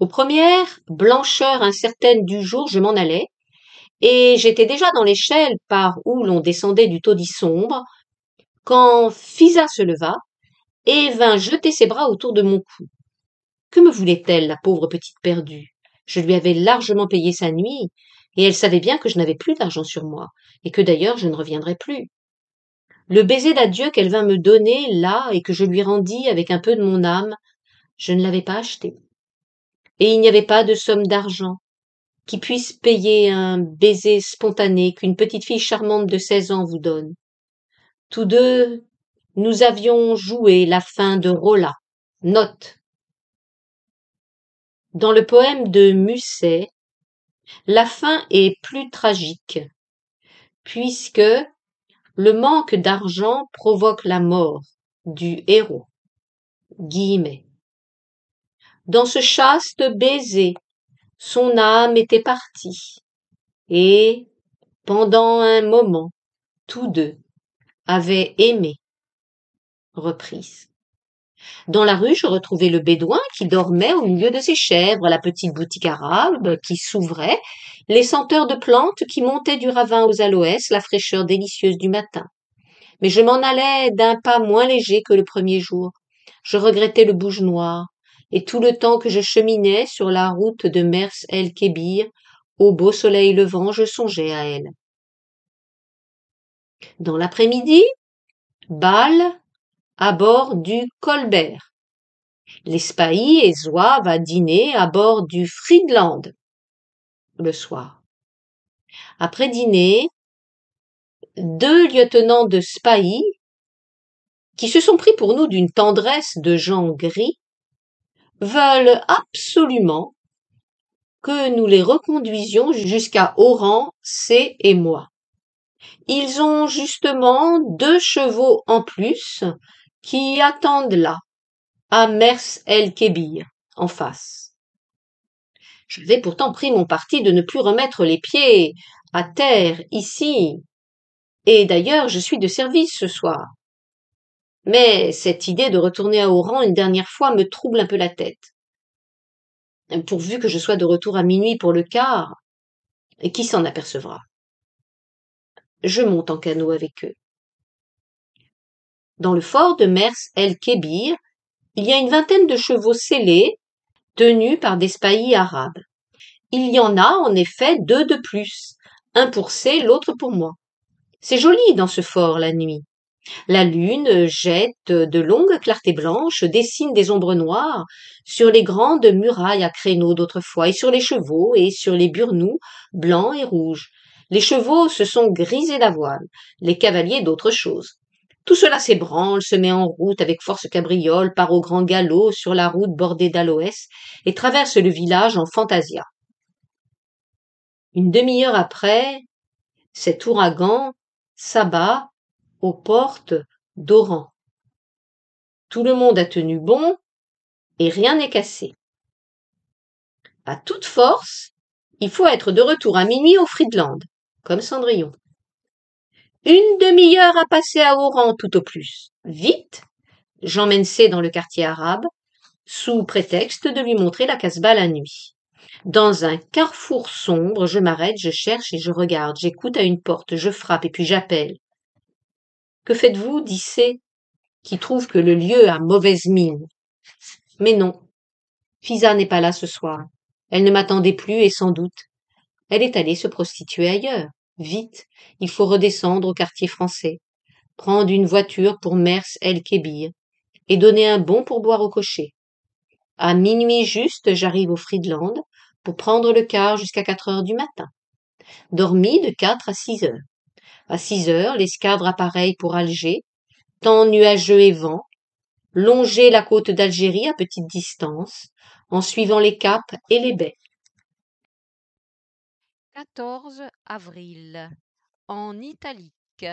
Aux premières blancheurs incertaines du jour, je m'en allais, et j'étais déjà dans l'échelle par où l'on descendait du taudis sombre, quand Fisa se leva et vint jeter ses bras autour de mon cou. Que me voulait-elle, la pauvre petite perdue Je lui avais largement payé sa nuit, et elle savait bien que je n'avais plus d'argent sur moi, et que d'ailleurs je ne reviendrais plus. Le baiser d'adieu qu'elle vint me donner là, et que je lui rendis avec un peu de mon âme, je ne l'avais pas acheté. Et il n'y avait pas de somme d'argent, qui puisse payer un baiser spontané qu'une petite fille charmante de seize ans vous donne. Tous deux, nous avions joué la fin de Rola. Note. Dans le poème de Musset, la fin est plus tragique, puisque le manque d'argent provoque la mort du héros. Guillemets. Dans ce chaste baiser, son âme était partie, et, pendant un moment, tous deux avaient aimé. Reprise. Dans la rue, je retrouvai le bédouin qui dormait au milieu de ses chèvres, la petite boutique arabe qui s'ouvrait, les senteurs de plantes qui montaient du ravin aux aloès, la fraîcheur délicieuse du matin. Mais je m'en allais d'un pas moins léger que le premier jour. Je regrettais le bouge noir, et tout le temps que je cheminais sur la route de Mers el Kébir, au beau soleil levant, je songeais à elle. Dans l'après-midi, Bâle, à bord du Colbert. Les Spahis et Zoa va dîner à bord du Friedland le soir. Après dîner, deux lieutenants de Spahis, qui se sont pris pour nous d'une tendresse de gens gris, veulent absolument que nous les reconduisions jusqu'à Oran, C et moi. Ils ont justement deux chevaux en plus qui attendent là, à Mers el-Kébir, en face. J'avais pourtant pris mon parti de ne plus remettre les pieds à terre ici. Et d'ailleurs, je suis de service ce soir. Mais cette idée de retourner à Oran une dernière fois me trouble un peu la tête. Pourvu que je sois de retour à minuit pour le quart, qui s'en apercevra Je monte en canot avec eux. Dans le fort de Mers el-Kébir, il y a une vingtaine de chevaux scellés, tenus par des spahis arabes. Il y en a en effet deux de plus, un pour C, l'autre pour moi. C'est joli dans ce fort la nuit. La lune jette de longues clartés blanches, dessine des ombres noires sur les grandes murailles à créneaux d'autrefois, et sur les chevaux et sur les burnous blancs et rouges. Les chevaux se sont grisés d'avoine, les cavaliers d'autre chose. Tout cela s'ébranle, se met en route avec force cabriole, part au grand galop sur la route bordée d'aloès et traverse le village en fantasia. Une demi-heure après, cet ouragan s'abat aux portes d'Oran. Tout le monde a tenu bon et rien n'est cassé. À toute force, il faut être de retour à minuit au Friedland, comme Cendrillon. Une demi-heure à passer à Oran tout au plus. Vite, j'emmène C dans le quartier arabe, sous prétexte de lui montrer la Casbah la nuit. Dans un carrefour sombre, je m'arrête, je cherche et je regarde, j'écoute à une porte, je frappe et puis j'appelle. Que faites-vous dit C, qui trouve que le lieu a mauvaise mine. Mais non. Fisa n'est pas là ce soir. Elle ne m'attendait plus et sans doute. Elle est allée se prostituer ailleurs. Vite, il faut redescendre au quartier français, prendre une voiture pour Mers El Kébir et donner un bon pour boire au cocher. À minuit juste, j'arrive au Friedland pour prendre le quart jusqu'à quatre heures du matin. Dormi de quatre à six heures. À six heures, l'escadre appareille pour Alger, temps nuageux et vent, Longez la côte d'Algérie à petite distance, en suivant les caps et les baies. 14 avril, en italique.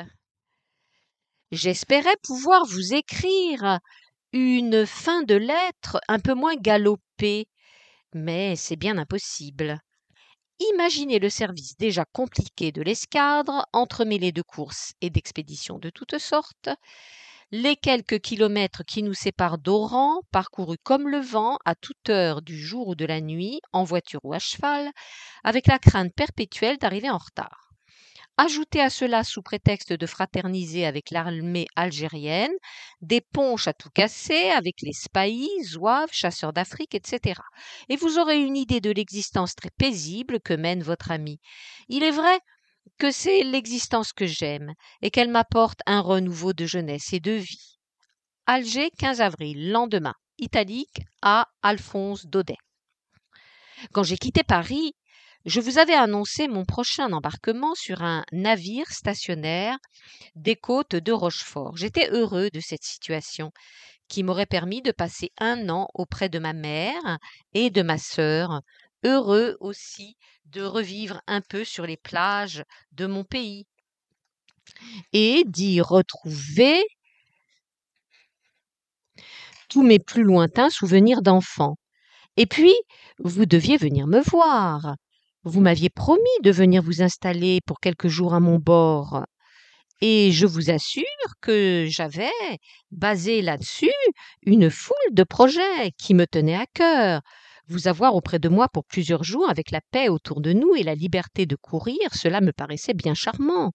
J'espérais pouvoir vous écrire une fin de lettre un peu moins galopée, mais c'est bien impossible. Imaginez le service déjà compliqué de l'escadre, entremêlé de courses et d'expéditions de toutes sortes, les quelques kilomètres qui nous séparent d'Oran, parcourus comme le vent à toute heure du jour ou de la nuit, en voiture ou à cheval, avec la crainte perpétuelle d'arriver en retard. Ajoutez à cela, sous prétexte de fraterniser avec l'armée algérienne, des ponches à tout casser avec les spahis, zouaves, chasseurs d'Afrique, etc. Et vous aurez une idée de l'existence très paisible que mène votre ami. Il est vrai que c'est l'existence que j'aime et qu'elle m'apporte un renouveau de jeunesse et de vie. Alger, 15 avril, lendemain, italique à Alphonse Daudet. Quand j'ai quitté Paris, je vous avais annoncé mon prochain embarquement sur un navire stationnaire des côtes de Rochefort. J'étais heureux de cette situation qui m'aurait permis de passer un an auprès de ma mère et de ma sœur, heureux aussi de revivre un peu sur les plages de mon pays et d'y retrouver tous mes plus lointains souvenirs d'enfant. Et puis, vous deviez venir me voir. Vous m'aviez promis de venir vous installer pour quelques jours à mon bord. Et je vous assure que j'avais, basé là-dessus, une foule de projets qui me tenaient à cœur. Vous avoir auprès de moi pour plusieurs jours avec la paix autour de nous et la liberté de courir, cela me paraissait bien charmant.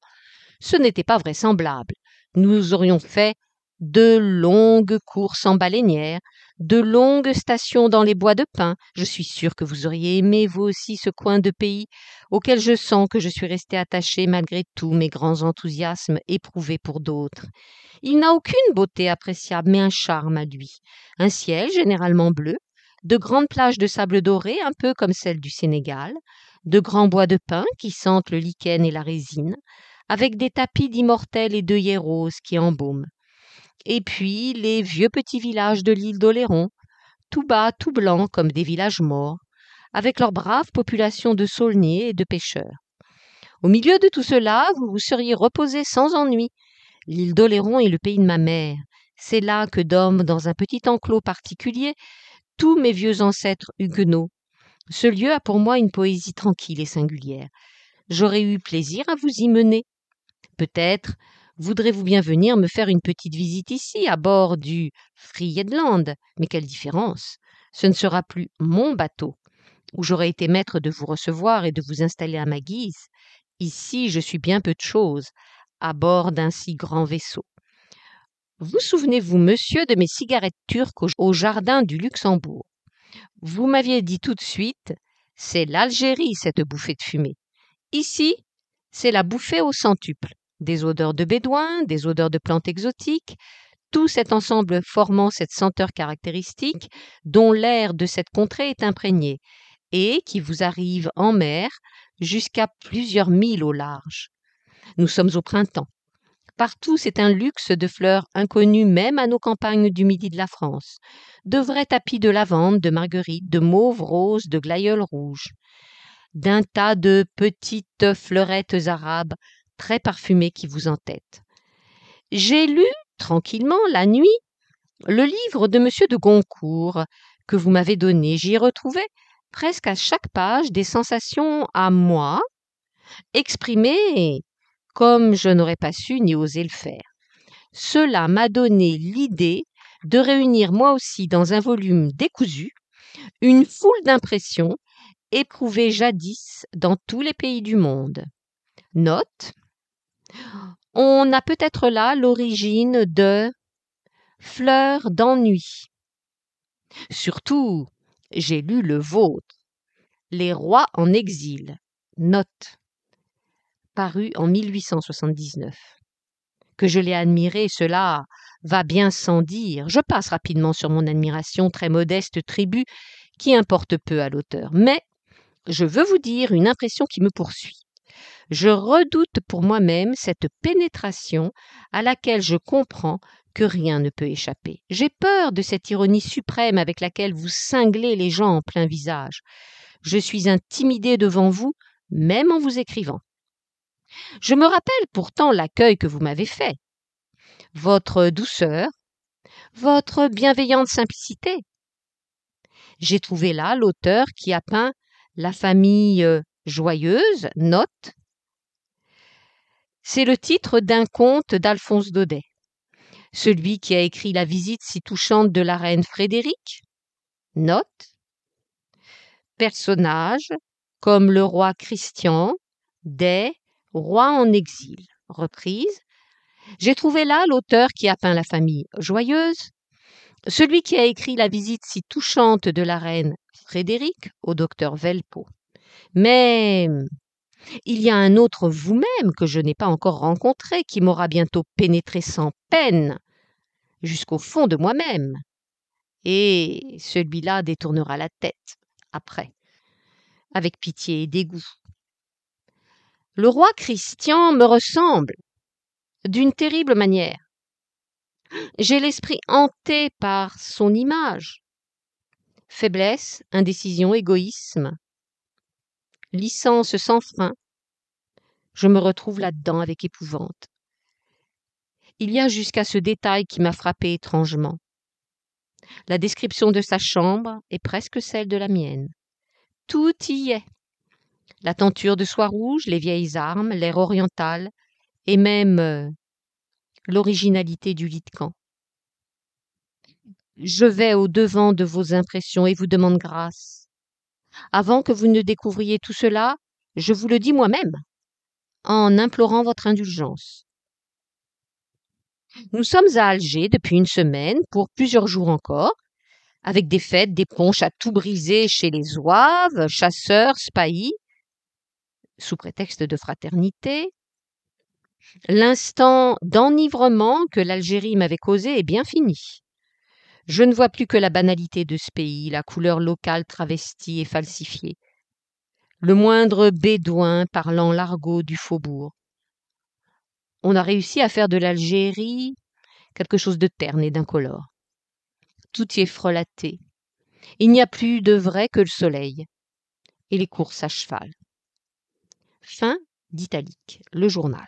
Ce n'était pas vraisemblable. Nous aurions fait de longues courses en baleinière, de longues stations dans les bois de pins. Je suis sûre que vous auriez aimé, vous aussi, ce coin de pays auquel je sens que je suis restée attachée malgré tous mes grands enthousiasmes éprouvés pour d'autres. Il n'a aucune beauté appréciable, mais un charme à lui. Un ciel généralement bleu, de grandes plages de sable doré, un peu comme celles du Sénégal, de grands bois de pins qui sentent le lichen et la résine, avec des tapis d'immortelles et d'œillets roses qui embaument et puis les vieux petits villages de l'île d'Oléron, tout bas, tout blancs comme des villages morts, avec leur brave population de saulniers et de pêcheurs. Au milieu de tout cela, vous vous seriez reposé sans ennui. L'île d'Oléron est le pays de ma mère. C'est là que dorment dans un petit enclos particulier tous mes vieux ancêtres huguenots. Ce lieu a pour moi une poésie tranquille et singulière. J'aurais eu plaisir à vous y mener. Peut-être Voudrez-vous bien venir me faire une petite visite ici, à bord du Friedland Mais quelle différence Ce ne sera plus mon bateau, où j'aurais été maître de vous recevoir et de vous installer à ma guise. Ici, je suis bien peu de choses, à bord d'un si grand vaisseau. Vous souvenez-vous, monsieur, de mes cigarettes turques au, au jardin du Luxembourg Vous m'aviez dit tout de suite c'est l'Algérie, cette bouffée de fumée. Ici, c'est la bouffée au centuple des odeurs de bédouins, des odeurs de plantes exotiques, tout cet ensemble formant cette senteur caractéristique dont l'air de cette contrée est imprégné et qui vous arrive en mer jusqu'à plusieurs milles au large. Nous sommes au printemps. Partout, c'est un luxe de fleurs inconnues même à nos campagnes du midi de la France. De vrais tapis de lavande, de marguerite, de mauve rose, de glaïeul rouge. D'un tas de petites fleurettes arabes très parfumé qui vous entête. J'ai lu, tranquillement, la nuit, le livre de M. de Goncourt que vous m'avez donné. J'y retrouvais presque à chaque page des sensations à moi, exprimées comme je n'aurais pas su ni osé le faire. Cela m'a donné l'idée de réunir moi aussi dans un volume décousu une foule d'impressions éprouvées jadis dans tous les pays du monde. Note on a peut-être là l'origine de fleurs d'ennui. Surtout, j'ai lu le vôtre, Les rois en exil, note, paru en 1879. Que je l'ai admiré, cela va bien sans dire. Je passe rapidement sur mon admiration très modeste tribu qui importe peu à l'auteur. Mais je veux vous dire une impression qui me poursuit. Je redoute pour moi-même cette pénétration à laquelle je comprends que rien ne peut échapper. J'ai peur de cette ironie suprême avec laquelle vous cinglez les gens en plein visage. Je suis intimidé devant vous, même en vous écrivant. Je me rappelle pourtant l'accueil que vous m'avez fait. Votre douceur, votre bienveillante simplicité. J'ai trouvé là l'auteur qui a peint la famille euh, joyeuse, note. C'est le titre d'un conte d'Alphonse Daudet, celui qui a écrit la visite si touchante de la reine Frédéric, note. personnage comme le roi Christian, des rois en exil, reprise. J'ai trouvé là l'auteur qui a peint la famille joyeuse, celui qui a écrit la visite si touchante de la reine Frédéric au docteur Velpeau. Mais il y a un autre vous-même que je n'ai pas encore rencontré qui m'aura bientôt pénétré sans peine jusqu'au fond de moi-même. Et celui-là détournera la tête, après, avec pitié et dégoût. Le roi Christian me ressemble d'une terrible manière. J'ai l'esprit hanté par son image. Faiblesse, indécision, égoïsme, licence sans frein, je me retrouve là-dedans avec épouvante. Il y a jusqu'à ce détail qui m'a frappé étrangement. La description de sa chambre est presque celle de la mienne. Tout y est. La tenture de soie rouge, les vieilles armes, l'air oriental, et même euh, l'originalité du lit de camp. Je vais au devant de vos impressions et vous demande grâce. Avant que vous ne découvriez tout cela, je vous le dis moi-même, en implorant votre indulgence. Nous sommes à Alger depuis une semaine, pour plusieurs jours encore, avec des fêtes, des ponches à tout briser chez les oives, chasseurs, spahis, sous prétexte de fraternité. L'instant d'enivrement que l'Algérie m'avait causé est bien fini. Je ne vois plus que la banalité de ce pays, la couleur locale travestie et falsifiée. Le moindre bédouin parlant l'argot du faubourg. On a réussi à faire de l'Algérie quelque chose de terne et d'incolore. Tout y est frelaté. Il n'y a plus de vrai que le soleil et les courses à cheval. Fin d'Italique, le journal.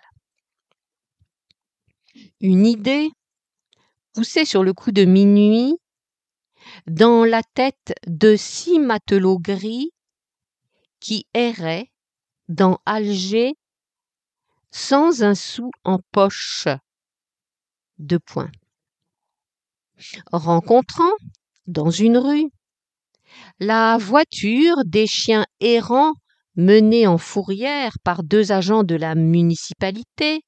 Une idée poussé sur le coup de minuit dans la tête de six matelots gris qui erraient dans Alger sans un sou en poche. de poing. Rencontrant, dans une rue, la voiture des chiens errants menés en fourrière par deux agents de la municipalité,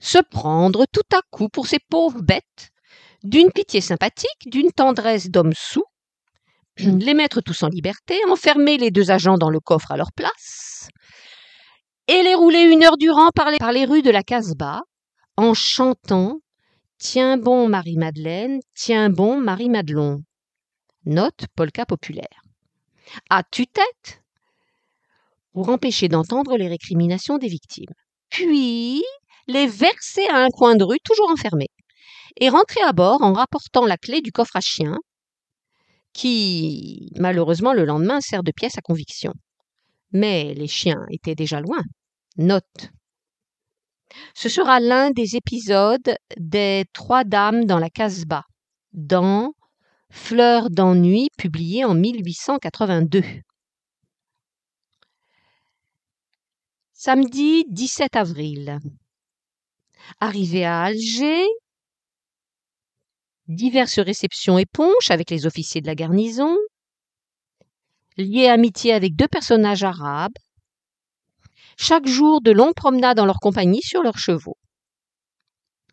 se prendre tout à coup pour ces pauvres bêtes, d'une pitié sympathique, d'une tendresse d'homme sous, mmh. les mettre tous en liberté, enfermer les deux agents dans le coffre à leur place, et les rouler une heure durant par les, rues de la Casbah, en chantant Tiens bon Marie-Madeleine, tiens bon Marie-Madelon. Note polka populaire. À tue-tête, pour empêcher d'entendre les récriminations des victimes. Puis, les verser à un coin de rue toujours enfermé, et rentrer à bord en rapportant la clé du coffre à chien, qui, malheureusement, le lendemain sert de pièce à conviction. Mais les chiens étaient déjà loin. Note. Ce sera l'un des épisodes des Trois Dames dans la Casbah, dans Fleurs d'ennui, publié en 1882. Samedi 17 avril. Arrivé à Alger, diverses réceptions éponches avec les officiers de la garnison, liées amitié avec deux personnages arabes, chaque jour de longues promenades en leur compagnie sur leurs chevaux.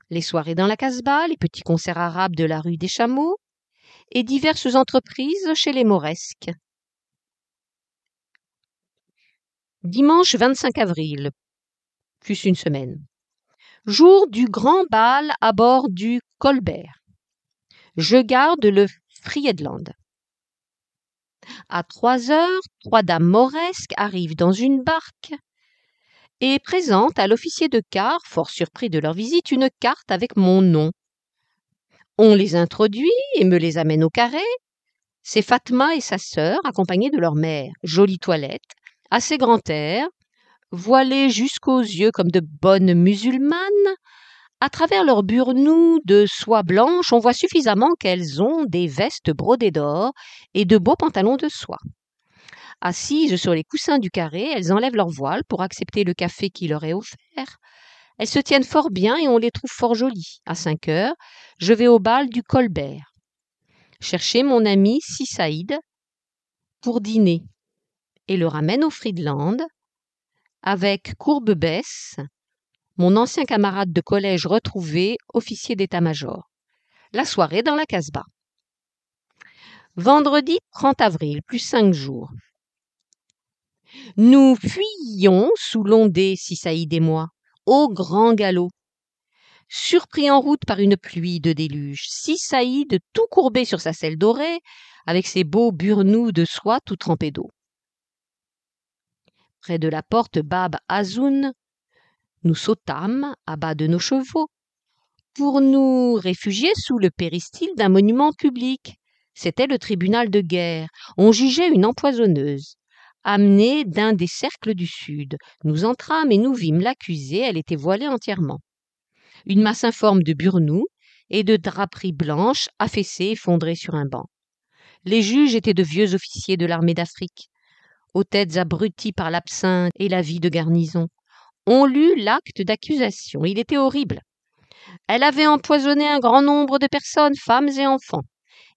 Les soirées dans la Casbah, les petits concerts arabes de la rue des Chameaux et diverses entreprises chez les Mauresques. Dimanche 25 avril, plus une semaine. Jour du grand bal à bord du Colbert. Je garde le Friedland. À trois heures, trois dames mauresques arrivent dans une barque et présentent à l'officier de quart, fort surpris de leur visite, une carte avec mon nom. On les introduit et me les amène au carré. C'est Fatma et sa sœur, accompagnées de leur mère. Jolie toilette, assez grand air, voilées jusqu'aux yeux comme de bonnes musulmanes. À travers leurs burnous de soie blanche, on voit suffisamment qu'elles ont des vestes brodées d'or et de beaux pantalons de soie. Assises sur les coussins du carré, elles enlèvent leur voile pour accepter le café qui leur est offert. Elles se tiennent fort bien et on les trouve fort jolies. À cinq heures, je vais au bal du Colbert. Chercher mon ami saïd pour dîner et le ramène au Friedland, avec courbe baisse, mon ancien camarade de collège retrouvé, officier d'état-major. La soirée dans la Casbah. Vendredi 30 avril, plus cinq jours. Nous fuyons sous l'ondée, si et moi, au grand galop. Surpris en route par une pluie de déluge, si tout courbé sur sa selle dorée, avec ses beaux burnous de soie tout trempés d'eau. Près de la porte Bab Azoun, nous sautâmes à bas de nos chevaux pour nous réfugier sous le péristyle d'un monument public. C'était le tribunal de guerre. On jugeait une empoisonneuse. Amenée d'un des cercles du sud, nous entrâmes et nous vîmes l'accusée. Elle était voilée entièrement. Une masse informe de burnous et de draperies blanches affaissées effondrées sur un banc. Les juges étaient de vieux officiers de l'armée d'Afrique aux têtes abruties par l'absinthe et la vie de garnison, on lut l'acte d'accusation. Il était horrible. Elle avait empoisonné un grand nombre de personnes, femmes et enfants.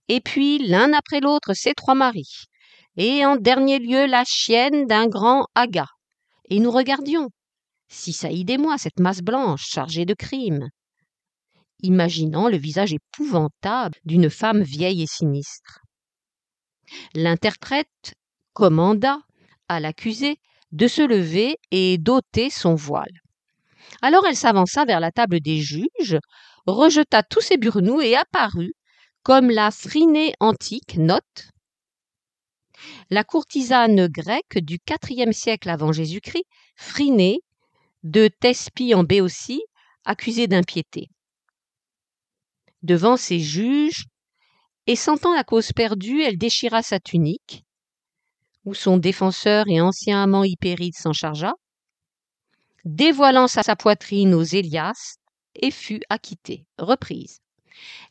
Et puis, l'un après l'autre, ses trois maris. Et en dernier lieu, la chienne d'un grand aga. Et nous regardions, si Saïd et moi, cette masse blanche chargée de crimes. Imaginant le visage épouvantable d'une femme vieille et sinistre. L'interprète commanda à l'accusé de se lever et d'ôter son voile. Alors elle s'avança vers la table des juges, rejeta tous ses burnous et apparut comme la frinée antique, note, la courtisane grecque du IVe siècle avant Jésus-Christ, frinée, de Thespie en Béotie, accusée d'impiété. Devant ses juges, et sentant la cause perdue, elle déchira sa tunique, son défenseur et ancien amant Hypéride s'en chargea, dévoilant sa poitrine aux Elias, et fut acquittée, reprise.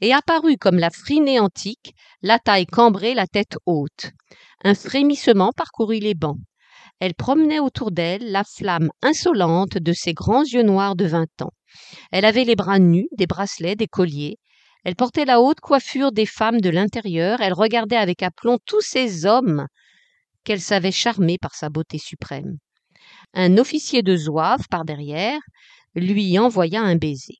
Et apparut comme la frinée antique, la taille cambrée, la tête haute. Un frémissement parcourut les bancs. Elle promenait autour d'elle la flamme insolente de ses grands yeux noirs de vingt ans. Elle avait les bras nus, des bracelets, des colliers. Elle portait la haute coiffure des femmes de l'intérieur. Elle regardait avec aplomb tous ces hommes qu'elle savait charmer par sa beauté suprême. Un officier de zouave, par derrière, lui envoya un baiser.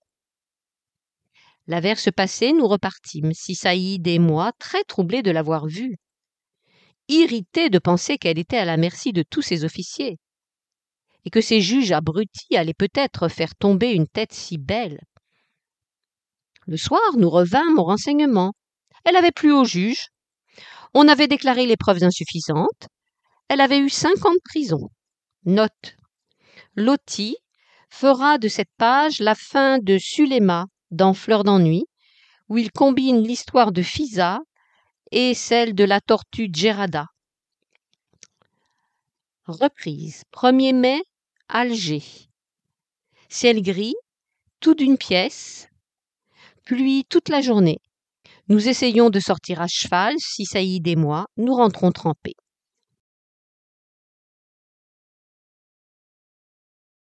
L'averse passée, nous repartîmes, si et moi, très troublés de l'avoir vue, irrités de penser qu'elle était à la merci de tous ses officiers, et que ces juges abrutis allaient peut-être faire tomber une tête si belle. Le soir, nous revînmes au renseignement. Elle avait plu au juge. On avait déclaré les preuves insuffisantes elle avait eu cinq ans de prison. Note. Loti fera de cette page la fin de Suléma dans Fleur d'ennui, où il combine l'histoire de Fisa et celle de la tortue Gerada. Reprise. 1er mai, Alger. Ciel gris, tout d'une pièce, pluie toute la journée. Nous essayons de sortir à cheval, si Saïd et moi, nous rentrons trempés.